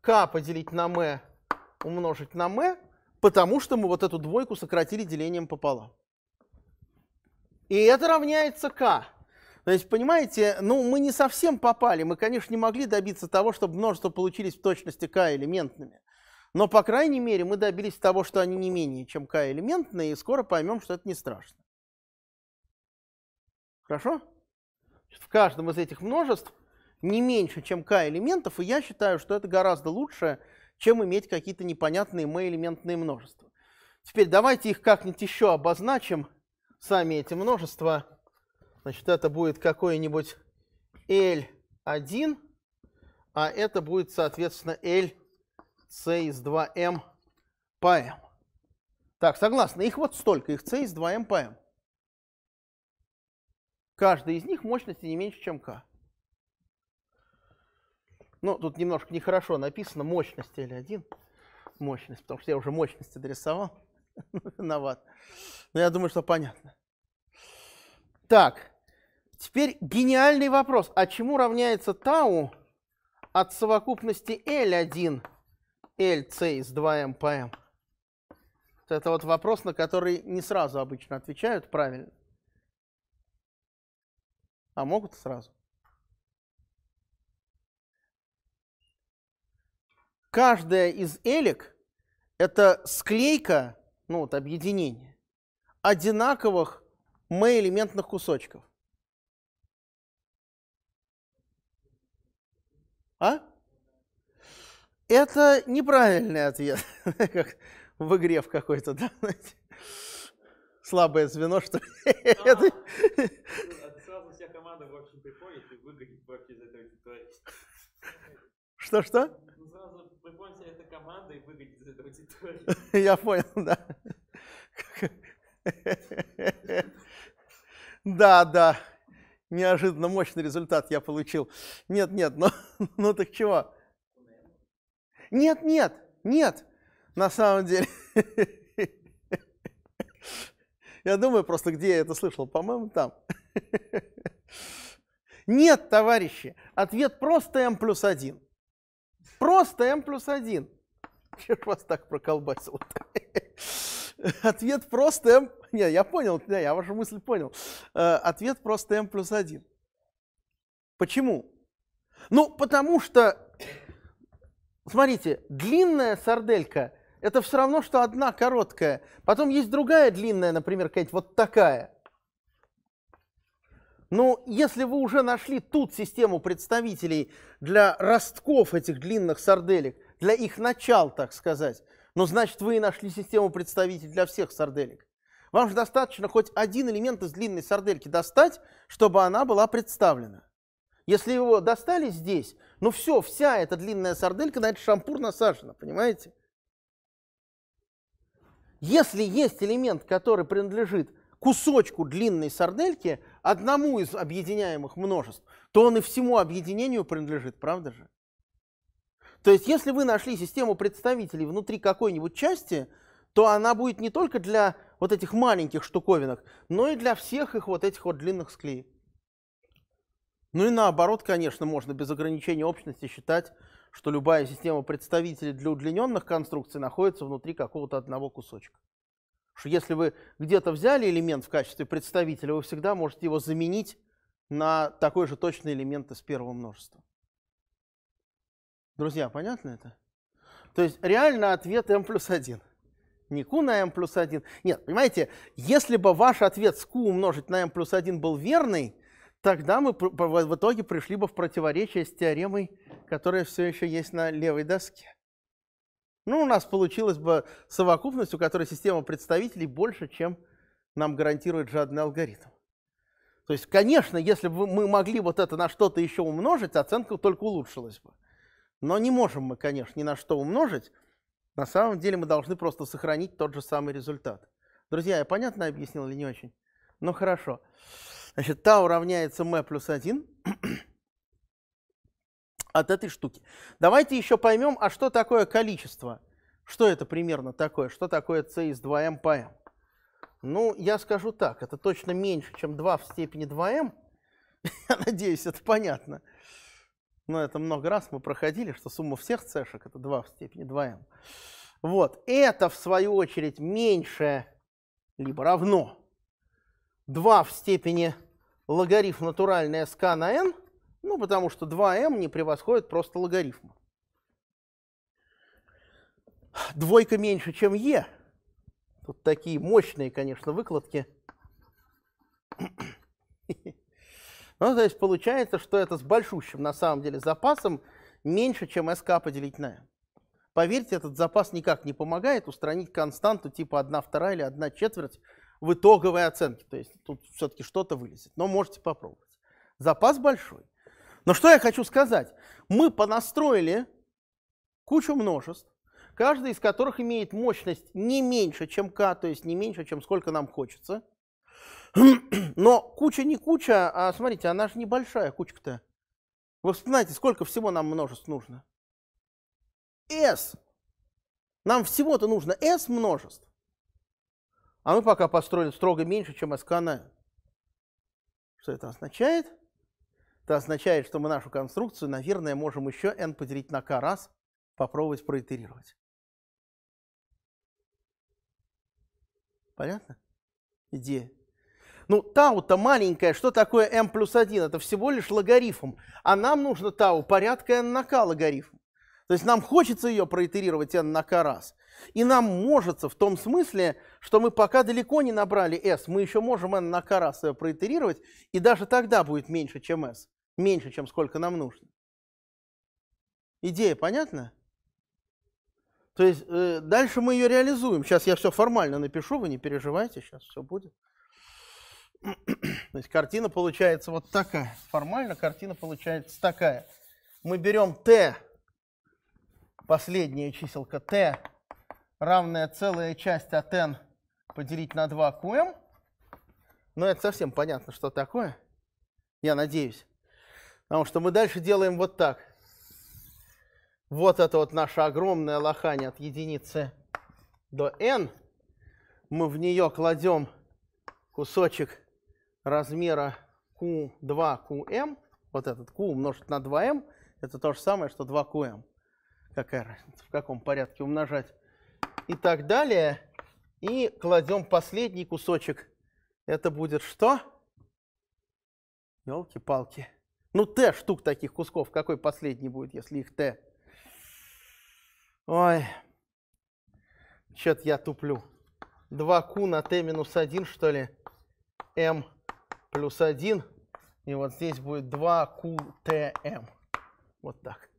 k поделить на m умножить на m, потому что мы вот эту двойку сократили делением пополам. И это равняется k. То есть, понимаете, ну, мы не совсем попали. Мы, конечно, не могли добиться того, чтобы множество получились в точности К элементными. Но, по крайней мере, мы добились того, что они не менее, чем К элементные, и скоро поймем, что это не страшно. Хорошо? В каждом из этих множеств не меньше, чем К элементов, и я считаю, что это гораздо лучше, чем иметь какие-то непонятные мы элементные множества. Теперь давайте их как-нибудь еще обозначим, сами эти множества. Значит, это будет какой-нибудь L1, а это будет, соответственно, L C из 2M по M. Так, согласны, их вот столько, их C из 2M по M. Каждый из них мощности не меньше, чем К. Ну, тут немножко нехорошо написано мощность L1, мощность, потому что я уже мощность адресовал. Виноват. Но ну, я думаю, что понятно. Так, Теперь гениальный вопрос. А чему равняется тау от совокупности L1 LC из 2M по M? Вот это вот вопрос, на который не сразу обычно отвечают правильно. А могут сразу. Каждая из элек – это склейка, ну вот объединение, одинаковых m-элементных кусочков – А? Это неправильный ответ, как в игре в какой-то, да, Слабое звено, что ли? Ну, сразу вся команда, в общем, приходит и выгонит вообще из этой аудитории. Что-что? Ну, сразу приходит вся эта команда и выгонит из этой аудитории. Я понял, да. Да, да, неожиданно мощный результат я получил. Нет, нет, но, ну, ну так чего? Нет, нет, нет, на самом деле. Я думаю просто, где я это слышал, по-моему, там. Нет, товарищи, ответ просто М плюс один. Просто М плюс один. Черт вас так проколбасил. -то. Ответ просто m... Не, я понял, да, я вашу мысль понял. Э, ответ просто m плюс 1. Почему? Ну, потому что, смотрите, длинная сарделька – это все равно, что одна короткая. Потом есть другая длинная, например, какая-то вот такая. Ну если вы уже нашли тут систему представителей для ростков этих длинных сарделек, для их начал, так сказать, но значит, вы и нашли систему представителей для всех сарделек. Вам же достаточно хоть один элемент из длинной сардельки достать, чтобы она была представлена. Если его достали здесь, ну все, вся эта длинная сарделька на этот шампур насажена, понимаете? Если есть элемент, который принадлежит кусочку длинной сардельки, одному из объединяемых множеств, то он и всему объединению принадлежит, правда же? То есть, если вы нашли систему представителей внутри какой-нибудь части, то она будет не только для вот этих маленьких штуковинок, но и для всех их вот этих вот длинных склеек. Ну и наоборот, конечно, можно без ограничения общности считать, что любая система представителей для удлиненных конструкций находится внутри какого-то одного кусочка. Что если вы где-то взяли элемент в качестве представителя, вы всегда можете его заменить на такой же точный элемент из первого множества. Друзья, понятно это? То есть реально ответ m плюс 1. Не q на m плюс 1. Нет, понимаете, если бы ваш ответ с q умножить на m плюс 1 был верный, тогда мы в итоге пришли бы в противоречие с теоремой, которая все еще есть на левой доске. Ну, у нас получилась бы совокупность, у которой система представителей больше, чем нам гарантирует жадный алгоритм. То есть, конечно, если бы мы могли вот это на что-то еще умножить, оценка только улучшилась бы. Но не можем мы, конечно, ни на что умножить. На самом деле мы должны просто сохранить тот же самый результат. Друзья, я понятно объяснил или не очень? Ну хорошо. Значит, tau равняется m плюс 1 от этой штуки. Давайте еще поймем, а что такое количество? Что это примерно такое? Что такое c из 2m по m? Ну, я скажу так, это точно меньше, чем 2 в степени 2m. Я надеюсь, это понятно но это много раз мы проходили, что сумма всех цешек это 2 в степени 2m. Вот, это в свою очередь меньше либо равно 2 в степени логарифм натуральный sk на n, ну потому что 2m не превосходит просто логарифм. Двойка меньше, чем е. E. Тут такие мощные, конечно, выкладки. Ну, то есть получается, что это с большущим на самом деле запасом меньше, чем СК поделить на n. Поверьте, этот запас никак не помогает устранить константу типа 1 вторая или 1 четверть в итоговой оценке. То есть тут все-таки что-то вылезет, но можете попробовать. Запас большой. Но что я хочу сказать? Мы понастроили кучу множеств, каждый из которых имеет мощность не меньше, чем k, то есть не меньше, чем сколько нам хочется – Но куча не куча, а смотрите, она же небольшая кучка-то. Вы вспоминаете, сколько всего нам множеств нужно? S. Нам всего-то нужно S множеств. А мы пока построили строго меньше, чем S каная. Что это означает? Это означает, что мы нашу конструкцию, наверное, можем еще n поделить на k раз, попробовать проитерировать. Понятно? Идея. Ну, тау-то маленькое, что такое m плюс 1? Это всего лишь логарифм. А нам нужно тау порядка n на k логарифм. То есть нам хочется ее проитерировать n на k раз. И нам можется в том смысле, что мы пока далеко не набрали s, мы еще можем n на k раз ее проитерировать, и даже тогда будет меньше, чем s. Меньше, чем сколько нам нужно. Идея понятна? То есть э, дальше мы ее реализуем. Сейчас я все формально напишу, вы не переживайте, сейчас все будет. То есть картина получается вот такая. Формально картина получается такая. Мы берем t, последняя чиселка t, равная целая часть от n поделить на 2 qm. Эм. Но это совсем понятно, что такое. Я надеюсь. Потому что мы дальше делаем вот так. Вот это вот наша огромная лохание от единицы до n. Мы в нее кладем кусочек размера Q2QM, вот этот Q умножить на 2M, это то же самое, что 2QM. Какая разница, в каком порядке умножать. И так далее. И кладем последний кусочек. Это будет что? Елки-палки. Ну, t штук таких кусков. Какой последний будет, если их t Ой. Чё-то я туплю. 2Q на t минус 1, что ли? m плюс 1, и вот здесь будет 2QTM. Вот так.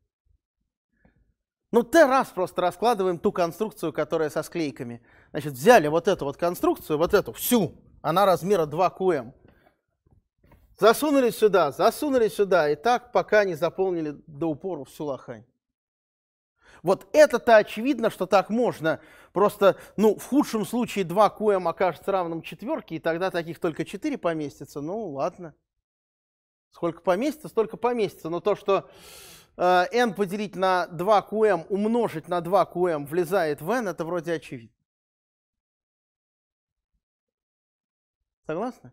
Ну, Т раз просто раскладываем ту конструкцию, которая со склейками. Значит, взяли вот эту вот конструкцию, вот эту, всю, она размера 2QM. Засунули сюда, засунули сюда, и так, пока не заполнили до упора всю лохань. Вот это-то очевидно, что так можно. Просто, ну, в худшем случае 2 QM окажется равным четверке, и тогда таких только 4 поместится. Ну, ладно. Сколько поместится, столько поместится. Но то, что э, n поделить на 2 QM, умножить на 2 QM влезает в n, это вроде очевидно. Согласны?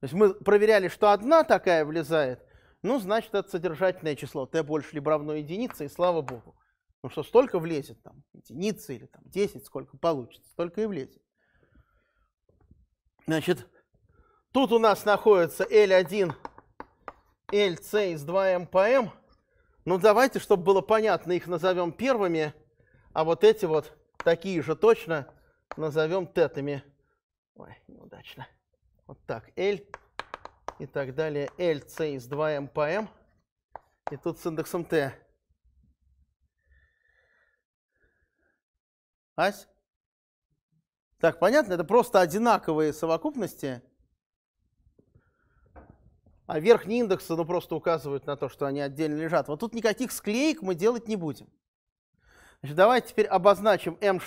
То есть мы проверяли, что одна такая влезает, ну, значит, это содержательное число t больше либо равно единице, и слава богу. Ну что столько влезет там, единицы или там 10, сколько получится, столько и влезет. Значит, тут у нас находится L1, LC из 2M по M. Ну давайте, чтобы было понятно, их назовем первыми, а вот эти вот такие же точно назовем тетами. Ой, неудачно. Вот так, L и так далее, LC из 2M по M. И тут с индексом T. Ась? Так, понятно? Это просто одинаковые совокупности. А верхние индексы ну, просто указывают на то, что они отдельно лежат. Вот тут никаких склеек мы делать не будем. Значит, давайте теперь обозначим m',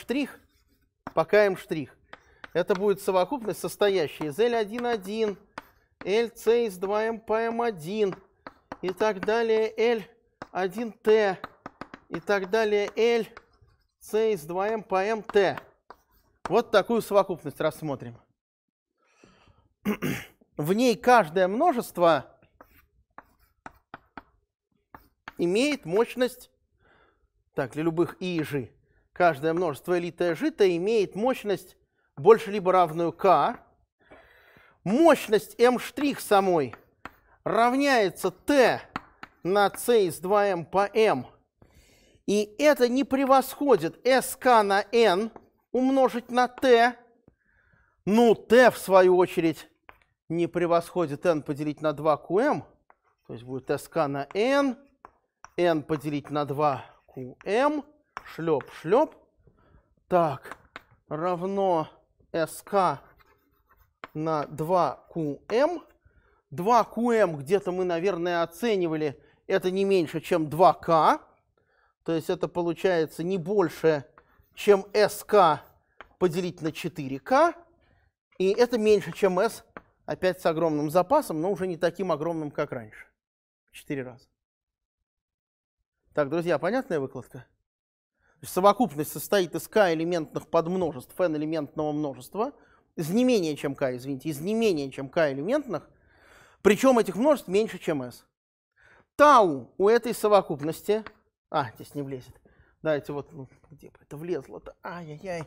пока m'. Это будет совокупность, состоящая из L1,1, LC из 2MPM1 и так далее, L1T и так далее, L с из 2М по МТ. Вот такую совокупность рассмотрим. В ней каждое множество имеет мощность, так, для любых и и g, каждое множество элита g -то имеет мощность больше либо равную k. Мощность m' самой равняется t на c из 2m по m и это не превосходит sk на n умножить на t. Ну, t, в свою очередь, не превосходит n поделить на 2qm. То есть будет sk на n, n поделить на 2qm, шлеп, шлеп. Так, равно sk на 2qm. 2qm где-то мы, наверное, оценивали, это не меньше, чем 2k. То есть это получается не больше, чем СК поделить на 4К. И это меньше, чем S, опять с огромным запасом, но уже не таким огромным, как раньше. четыре раза. Так, друзья, понятная выкладка? Совокупность состоит из k элементных подмножеств n элементного множества, из не менее чем k, извините, из не менее чем k элементных, причем этих множеств меньше, чем s. Тау у этой совокупности – а, здесь не влезет. Давайте вот, ну, где бы это влезло-то? Ай-яй-яй.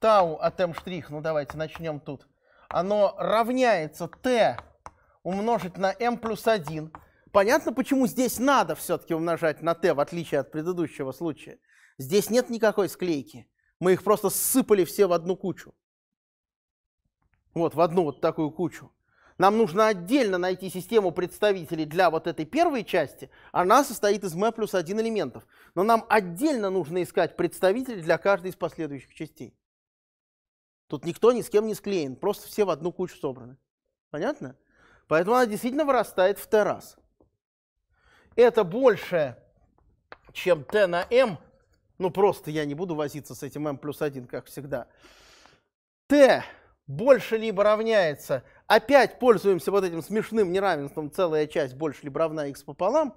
Тау от М' штрих. ну давайте начнем тут. Оно равняется Т умножить на М плюс 1. Понятно, почему здесь надо все-таки умножать на Т, в отличие от предыдущего случая. Здесь нет никакой склейки. Мы их просто сыпали все в одну кучу. Вот, в одну вот такую кучу. Нам нужно отдельно найти систему представителей для вот этой первой части. Она состоит из m плюс 1 элементов. Но нам отдельно нужно искать представителей для каждой из последующих частей. Тут никто ни с кем не склеен, просто все в одну кучу собраны. Понятно? Поэтому она действительно вырастает в t раз. Это больше, чем t на m. Ну просто я не буду возиться с этим m плюс 1, как всегда. t больше либо равняется Опять пользуемся вот этим смешным неравенством целая часть больше либо равна x пополам.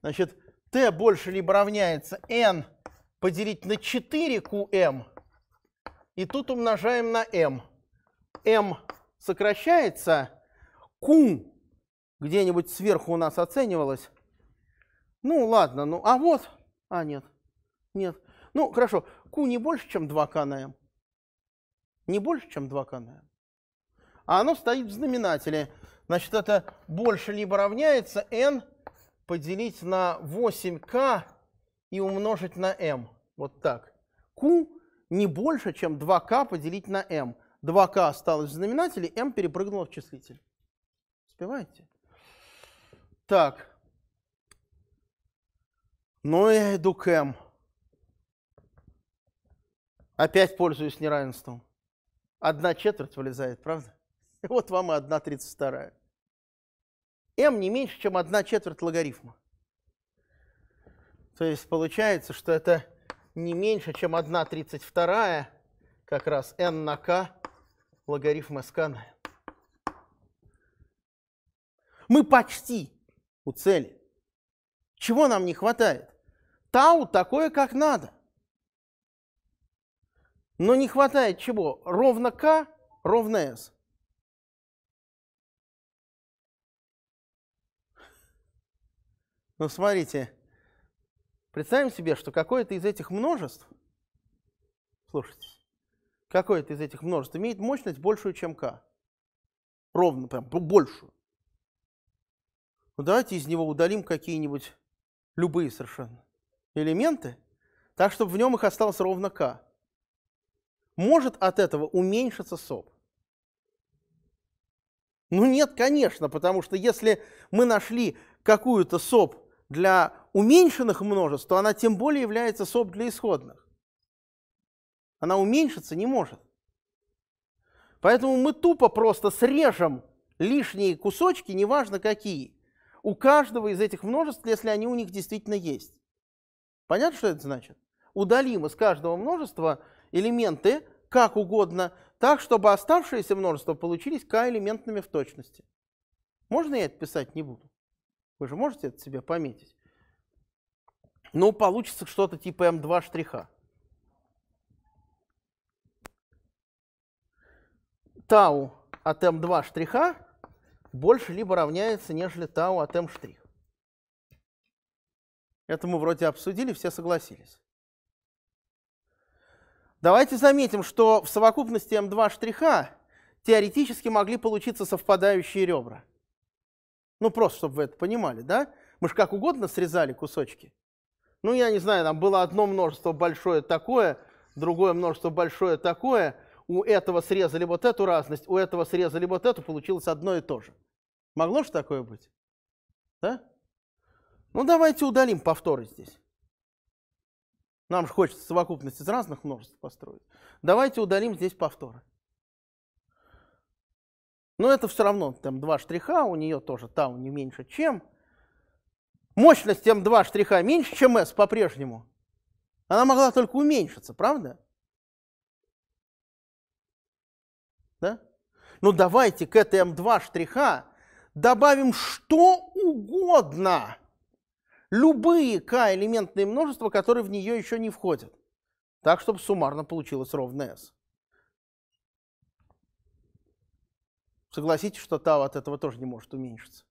Значит, t больше либо равняется n поделить на 4qm. Эм, и тут умножаем на m. Эм. m эм сокращается. q где-нибудь сверху у нас оценивалось. Ну, ладно, ну, а вот... А, нет, нет. Ну, хорошо, q не больше, чем 2k на m. Не больше, чем 2k на m а оно стоит в знаменателе. Значит, это больше либо равняется n поделить на 8k и умножить на m. Вот так. q не больше, чем 2k поделить на m. 2k осталось в знаменателе, m перепрыгнуло в числитель. Успеваете? Так. Ну, я иду к m. Опять пользуюсь неравенством. Одна четверть вылезает, правда? Вот вам и 1,32. М не меньше, чем 1 четверть логарифма. То есть получается, что это не меньше, чем 1,32, как раз n на k логарифм sk на n. Мы почти у цели. Чего нам не хватает? Тау такое, как надо. Но не хватает чего? Ровно k, ровно s. Но ну, смотрите, представим себе, что какое-то из этих множеств, слушайте, какое-то из этих множеств имеет мощность большую, чем k. Ровно, прям большую. Ну, давайте из него удалим какие-нибудь любые совершенно элементы, так, чтобы в нем их осталось ровно k. Может от этого уменьшиться соп? Ну нет, конечно, потому что если мы нашли какую-то соп для уменьшенных множеств, то она тем более является СОП для исходных. Она уменьшиться не может. Поэтому мы тупо просто срежем лишние кусочки, неважно какие, у каждого из этих множеств, если они у них действительно есть. Понятно, что это значит? Удалим из каждого множества элементы как угодно, так, чтобы оставшиеся множества получились к элементными в точности. Можно я это писать не буду? Вы же можете это себе пометить? Ну, получится что-то типа М2 штриха. Тау от М2 штриха больше либо равняется, нежели тау от М штрих. Это мы вроде обсудили, все согласились. Давайте заметим, что в совокупности М2 штриха теоретически могли получиться совпадающие ребра – ну, просто, чтобы вы это понимали, да? Мы же как угодно срезали кусочки. Ну, я не знаю, там было одно множество большое такое, другое множество большое такое. У этого срезали вот эту разность, у этого срезали вот эту, получилось одно и то же. Могло же такое быть? Да? Ну, давайте удалим повторы здесь. Нам же хочется совокупность из разных множеств построить. Давайте удалим здесь повторы. Но это все равно там два штриха, у нее тоже там не меньше, чем. Мощность М2 штриха меньше, чем S по-прежнему. Она могла только уменьшиться, правда? Да? Ну давайте к этой М2 штриха добавим что угодно. Любые К элементные множества, которые в нее еще не входят. Так, чтобы суммарно получилось ровно S. Согласитесь, что тау от этого тоже не может уменьшиться.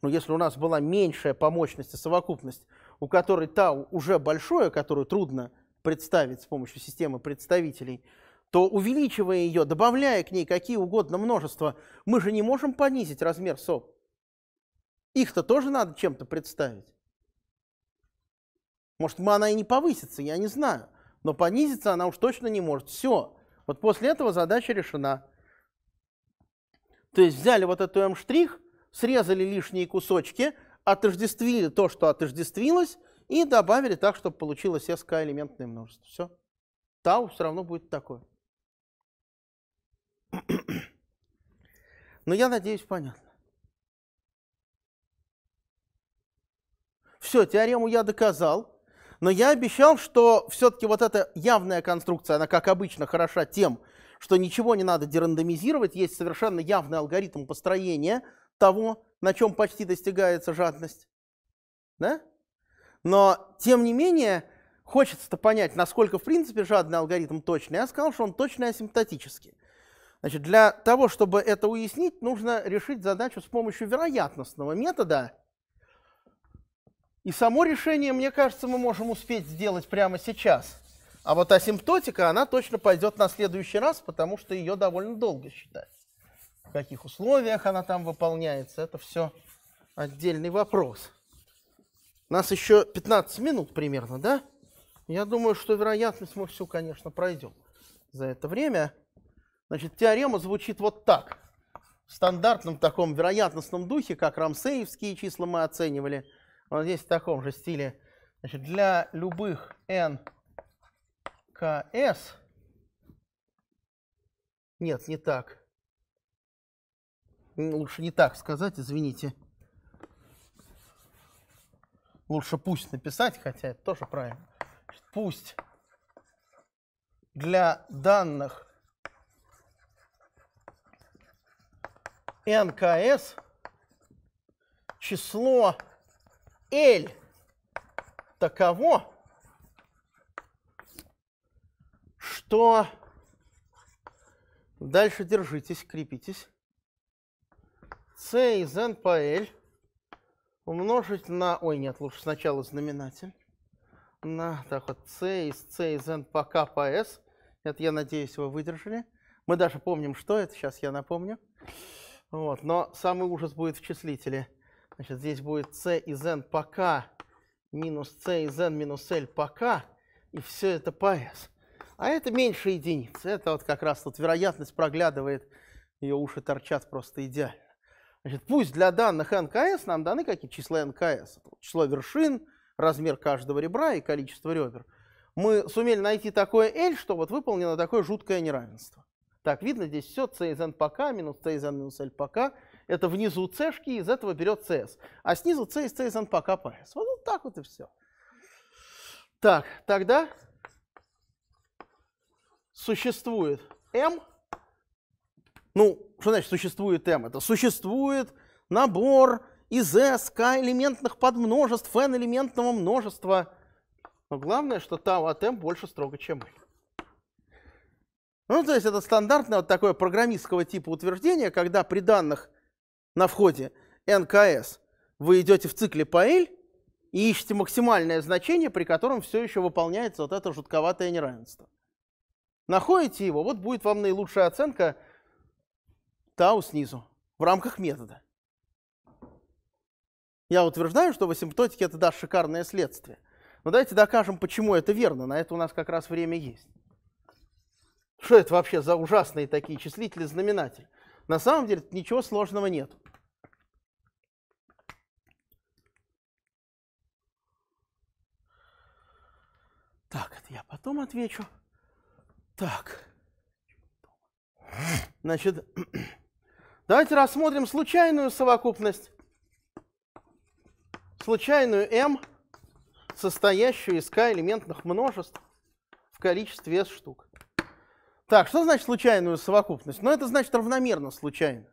Но если у нас была меньшая по мощности совокупность, у которой тау уже большое, которую трудно представить с помощью системы представителей, то увеличивая ее, добавляя к ней какие угодно множества, мы же не можем понизить размер соп. Их-то тоже надо чем-то представить. Может, она и не повысится, я не знаю. Но понизиться она уж точно не может. Все. Вот после этого задача решена. То есть взяли вот эту М' срезали лишние кусочки, отождествили то, что отождествилось, и добавили так, чтобы получилось СК элементное множество. Все. Тау все равно будет такое. Но я надеюсь, понятно. Все, теорему я доказал. Но я обещал, что все-таки вот эта явная конструкция, она, как обычно, хороша тем, что ничего не надо дерандомизировать, есть совершенно явный алгоритм построения того, на чем почти достигается жадность. Да? Но, тем не менее, хочется-то понять, насколько, в принципе, жадный алгоритм точный. Я сказал, что он точный асимптотический. Значит, для того, чтобы это уяснить, нужно решить задачу с помощью вероятностного метода – и само решение, мне кажется, мы можем успеть сделать прямо сейчас. А вот асимптотика, она точно пойдет на следующий раз, потому что ее довольно долго считать. В каких условиях она там выполняется, это все отдельный вопрос. У нас еще 15 минут примерно, да? Я думаю, что вероятность мы всю, конечно, пройдем за это время. Значит, теорема звучит вот так. В стандартном таком вероятностном духе, как рамсеевские числа мы оценивали – он здесь в таком же стиле. Значит, для любых n КС. Нет, не так. Лучше не так сказать, извините. Лучше пусть написать, хотя это тоже правильно. Значит, пусть для данных НКС число L таково, что дальше держитесь, крепитесь. C из n по L умножить на... Ой, нет, лучше сначала знаменатель. На, так вот, C из C из n по K по S. Это, я надеюсь, вы выдержали. Мы даже помним, что это. Сейчас я напомню. Вот, но самый ужас будет в числителе. Значит, здесь будет c из n пока минус c из n минус l пока и все это по s. А это меньше единицы. Это вот как раз тут вероятность проглядывает, ее уши торчат просто идеально. Значит, пусть для данных nks нам даны какие числа nks, Число вершин, размер каждого ребра и количество ребер. Мы сумели найти такое L, что вот выполнено такое жуткое неравенство. Так, видно здесь все, c из n пока минус c из n минус l пока это внизу цешки, из этого берет CS. А снизу C из C из NPK Вот, вот так вот и все. Так, тогда существует M. Эм. Ну, что значит существует M? Эм? Это существует набор из S, K элементных подмножеств, N элементного множества. Но главное, что тау от M эм больше строго, чем N. Ну, то есть это стандартное вот такое программистского типа утверждение, когда при данных на входе НКС, вы идете в цикле по L и ищете максимальное значение, при котором все еще выполняется вот это жутковатое неравенство. Находите его, вот будет вам наилучшая оценка тау снизу в рамках метода. Я утверждаю, что в асимптотике это даст шикарное следствие. Но давайте докажем, почему это верно. На это у нас как раз время есть. Что это вообще за ужасные такие числители, знаменатель? На самом деле ничего сложного нет. Так, это я потом отвечу. Так. Значит, давайте рассмотрим случайную совокупность. Случайную m, состоящую из k элементных множеств в количестве s штук. Так, что значит случайную совокупность? Ну, это значит равномерно случайно.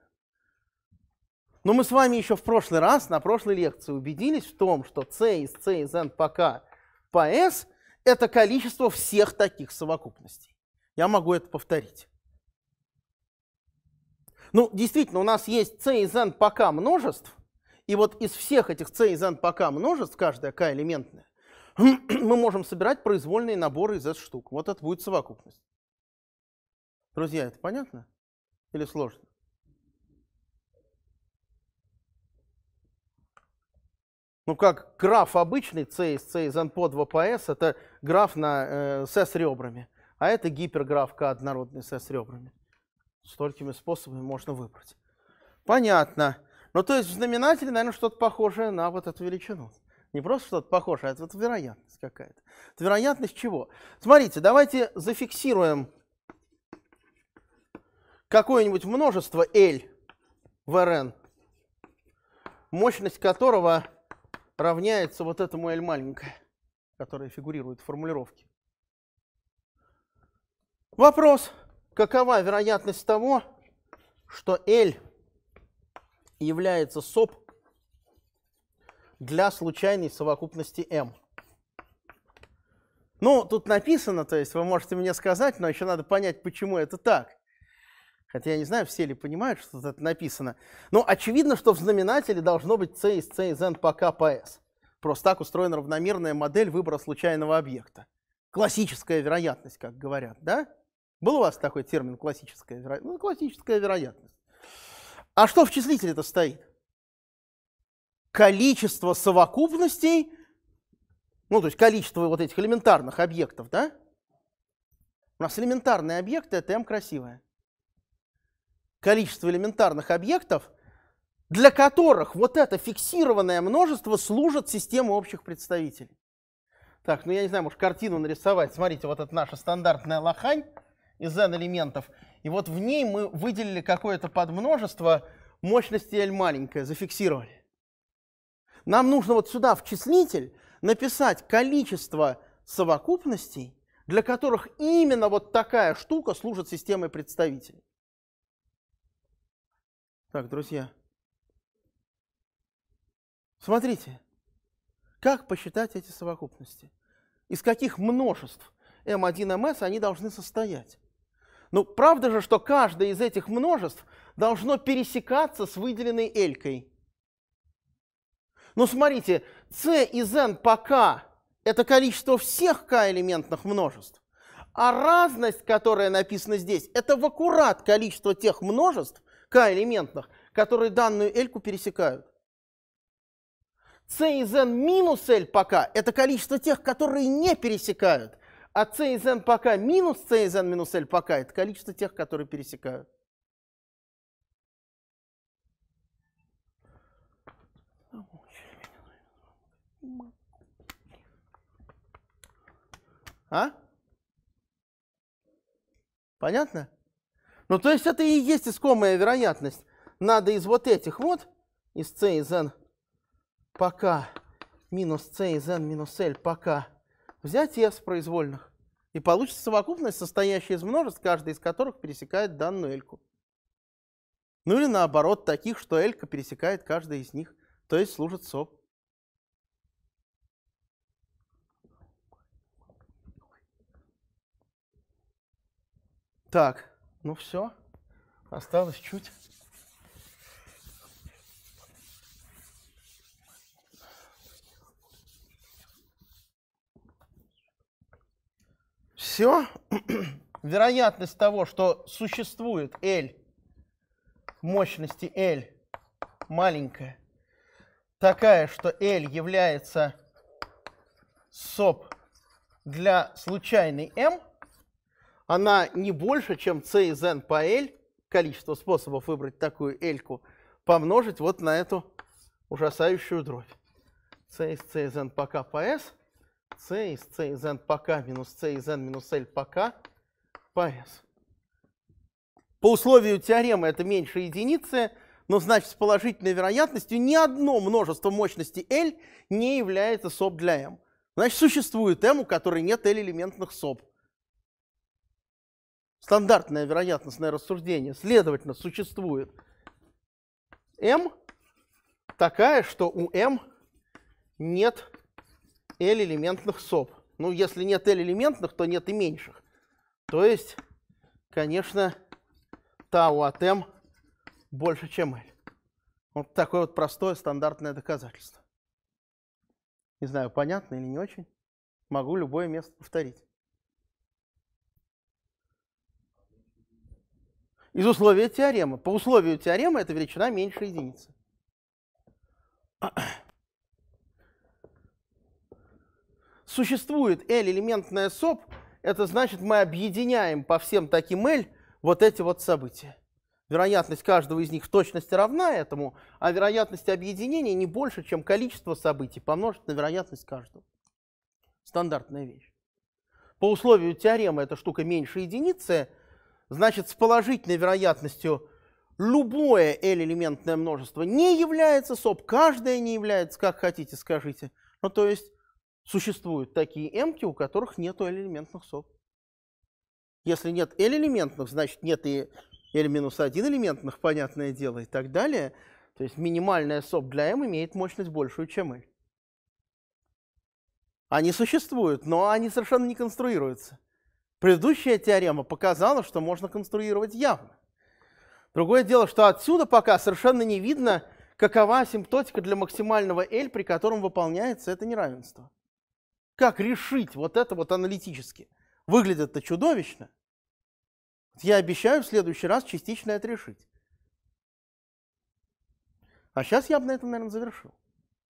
Но мы с вами еще в прошлый раз, на прошлой лекции, убедились в том, что c из c из n по k по s – это количество всех таких совокупностей. Я могу это повторить. Ну, действительно, у нас есть c из n по k множеств, и вот из всех этих c из n по k множеств, каждая k элементная, мы можем собирать произвольные наборы из s штук. Вот это будет совокупность. Друзья, это понятно или сложно? Ну как граф обычный, c из c из npo 2ps, это граф на э, с ребрами, а это гиперграф k однородный c с ребрами. Столькими способами можно выбрать. Понятно. Ну то есть в знаменателе, наверное, что-то похожее на вот эту величину. Не просто что-то похожее, а это вот вероятность какая-то. Это вероятность чего? Смотрите, давайте зафиксируем какое-нибудь множество L в Rn, мощность которого равняется вот этому L маленькое, которое фигурирует в формулировке. Вопрос, какова вероятность того, что L является СОП для случайной совокупности M? Ну, тут написано, то есть вы можете мне сказать, но еще надо понять, почему это так. Хотя я не знаю, все ли понимают, что тут написано. Но очевидно, что в знаменателе должно быть c из c из n по k по s. Просто так устроена равномерная модель выбора случайного объекта. Классическая вероятность, как говорят, да? Был у вас такой термин классическая вероятность? Ну, классическая вероятность. А что в числителе-то стоит? Количество совокупностей, ну, то есть количество вот этих элементарных объектов, да? У нас элементарные объекты а — это m красивое количество элементарных объектов, для которых вот это фиксированное множество служит системой общих представителей. Так, ну я не знаю, может картину нарисовать. Смотрите, вот это наша стандартная лохань из n элементов. И вот в ней мы выделили какое-то подмножество мощности L маленькое, зафиксировали. Нам нужно вот сюда в числитель написать количество совокупностей, для которых именно вот такая штука служит системой представителей. Так, друзья. Смотрите, как посчитать эти совокупности? Из каких множеств m 1 МС они должны состоять? Ну, правда же, что каждое из этих множеств должно пересекаться с выделенной элькой. Ну, смотрите, C из N по К – это количество всех К-элементных множеств, а разность, которая написана здесь, это в аккурат количество тех множеств, к элементных, которые данную эльку пересекают. C из n минус L пока – это количество тех, которые не пересекают. А C из n пока минус C из n минус L пока – это количество тех, которые пересекают. А? Понятно? Ну, то есть это и есть искомая вероятность. Надо из вот этих вот, из c из n пока минус c из n минус l пока взять s произвольных. И получится совокупность, состоящая из множеств, каждая из которых пересекает данную l. -ку. Ну или наоборот, таких, что l пересекает каждая из них, то есть служит СОП. Так. Ну все, осталось чуть. Все. Вероятность того, что существует L, мощности L маленькая, такая, что L является SOP для случайной m, она не больше, чем c из n по l, количество способов выбрать такую эльку, помножить вот на эту ужасающую дробь. c из c из n по k по s, c из c из n по k минус c из n минус l по k по s. По условию теоремы это меньше единицы, но значит с положительной вероятностью ни одно множество мощности L не является соб для M. Значит, существует M, у которой нет L-элементных соб стандартное вероятностное рассуждение, следовательно, существует m такая, что у m нет L-элементных соп. Ну, если нет L-элементных, то нет и меньших. То есть, конечно, tau от m больше, чем L. Вот такое вот простое стандартное доказательство. Не знаю, понятно или не очень. Могу любое место повторить. из условия теоремы. По условию теоремы эта величина меньше единицы. Существует L-элементная СОП, это значит, мы объединяем по всем таким L вот эти вот события. Вероятность каждого из них в точности равна этому, а вероятность объединения не больше, чем количество событий помножить на вероятность каждого. Стандартная вещь. По условию теоремы эта штука меньше единицы – Значит, с положительной вероятностью любое L-элементное множество не является СОП, каждое не является, как хотите, скажите. Ну, то есть существуют такие m у которых нет L-элементных СОП. Если нет L-элементных, значит нет и L-1 элементных, понятное дело, и так далее. То есть минимальная СОП для m имеет мощность большую, чем L. Они существуют, но они совершенно не конструируются. Предыдущая теорема показала, что можно конструировать явно. Другое дело, что отсюда пока совершенно не видно, какова асимптотика для максимального L, при котором выполняется это неравенство. Как решить вот это вот аналитически? Выглядит это чудовищно. Я обещаю в следующий раз частично это решить. А сейчас я бы на этом, наверное, завершил.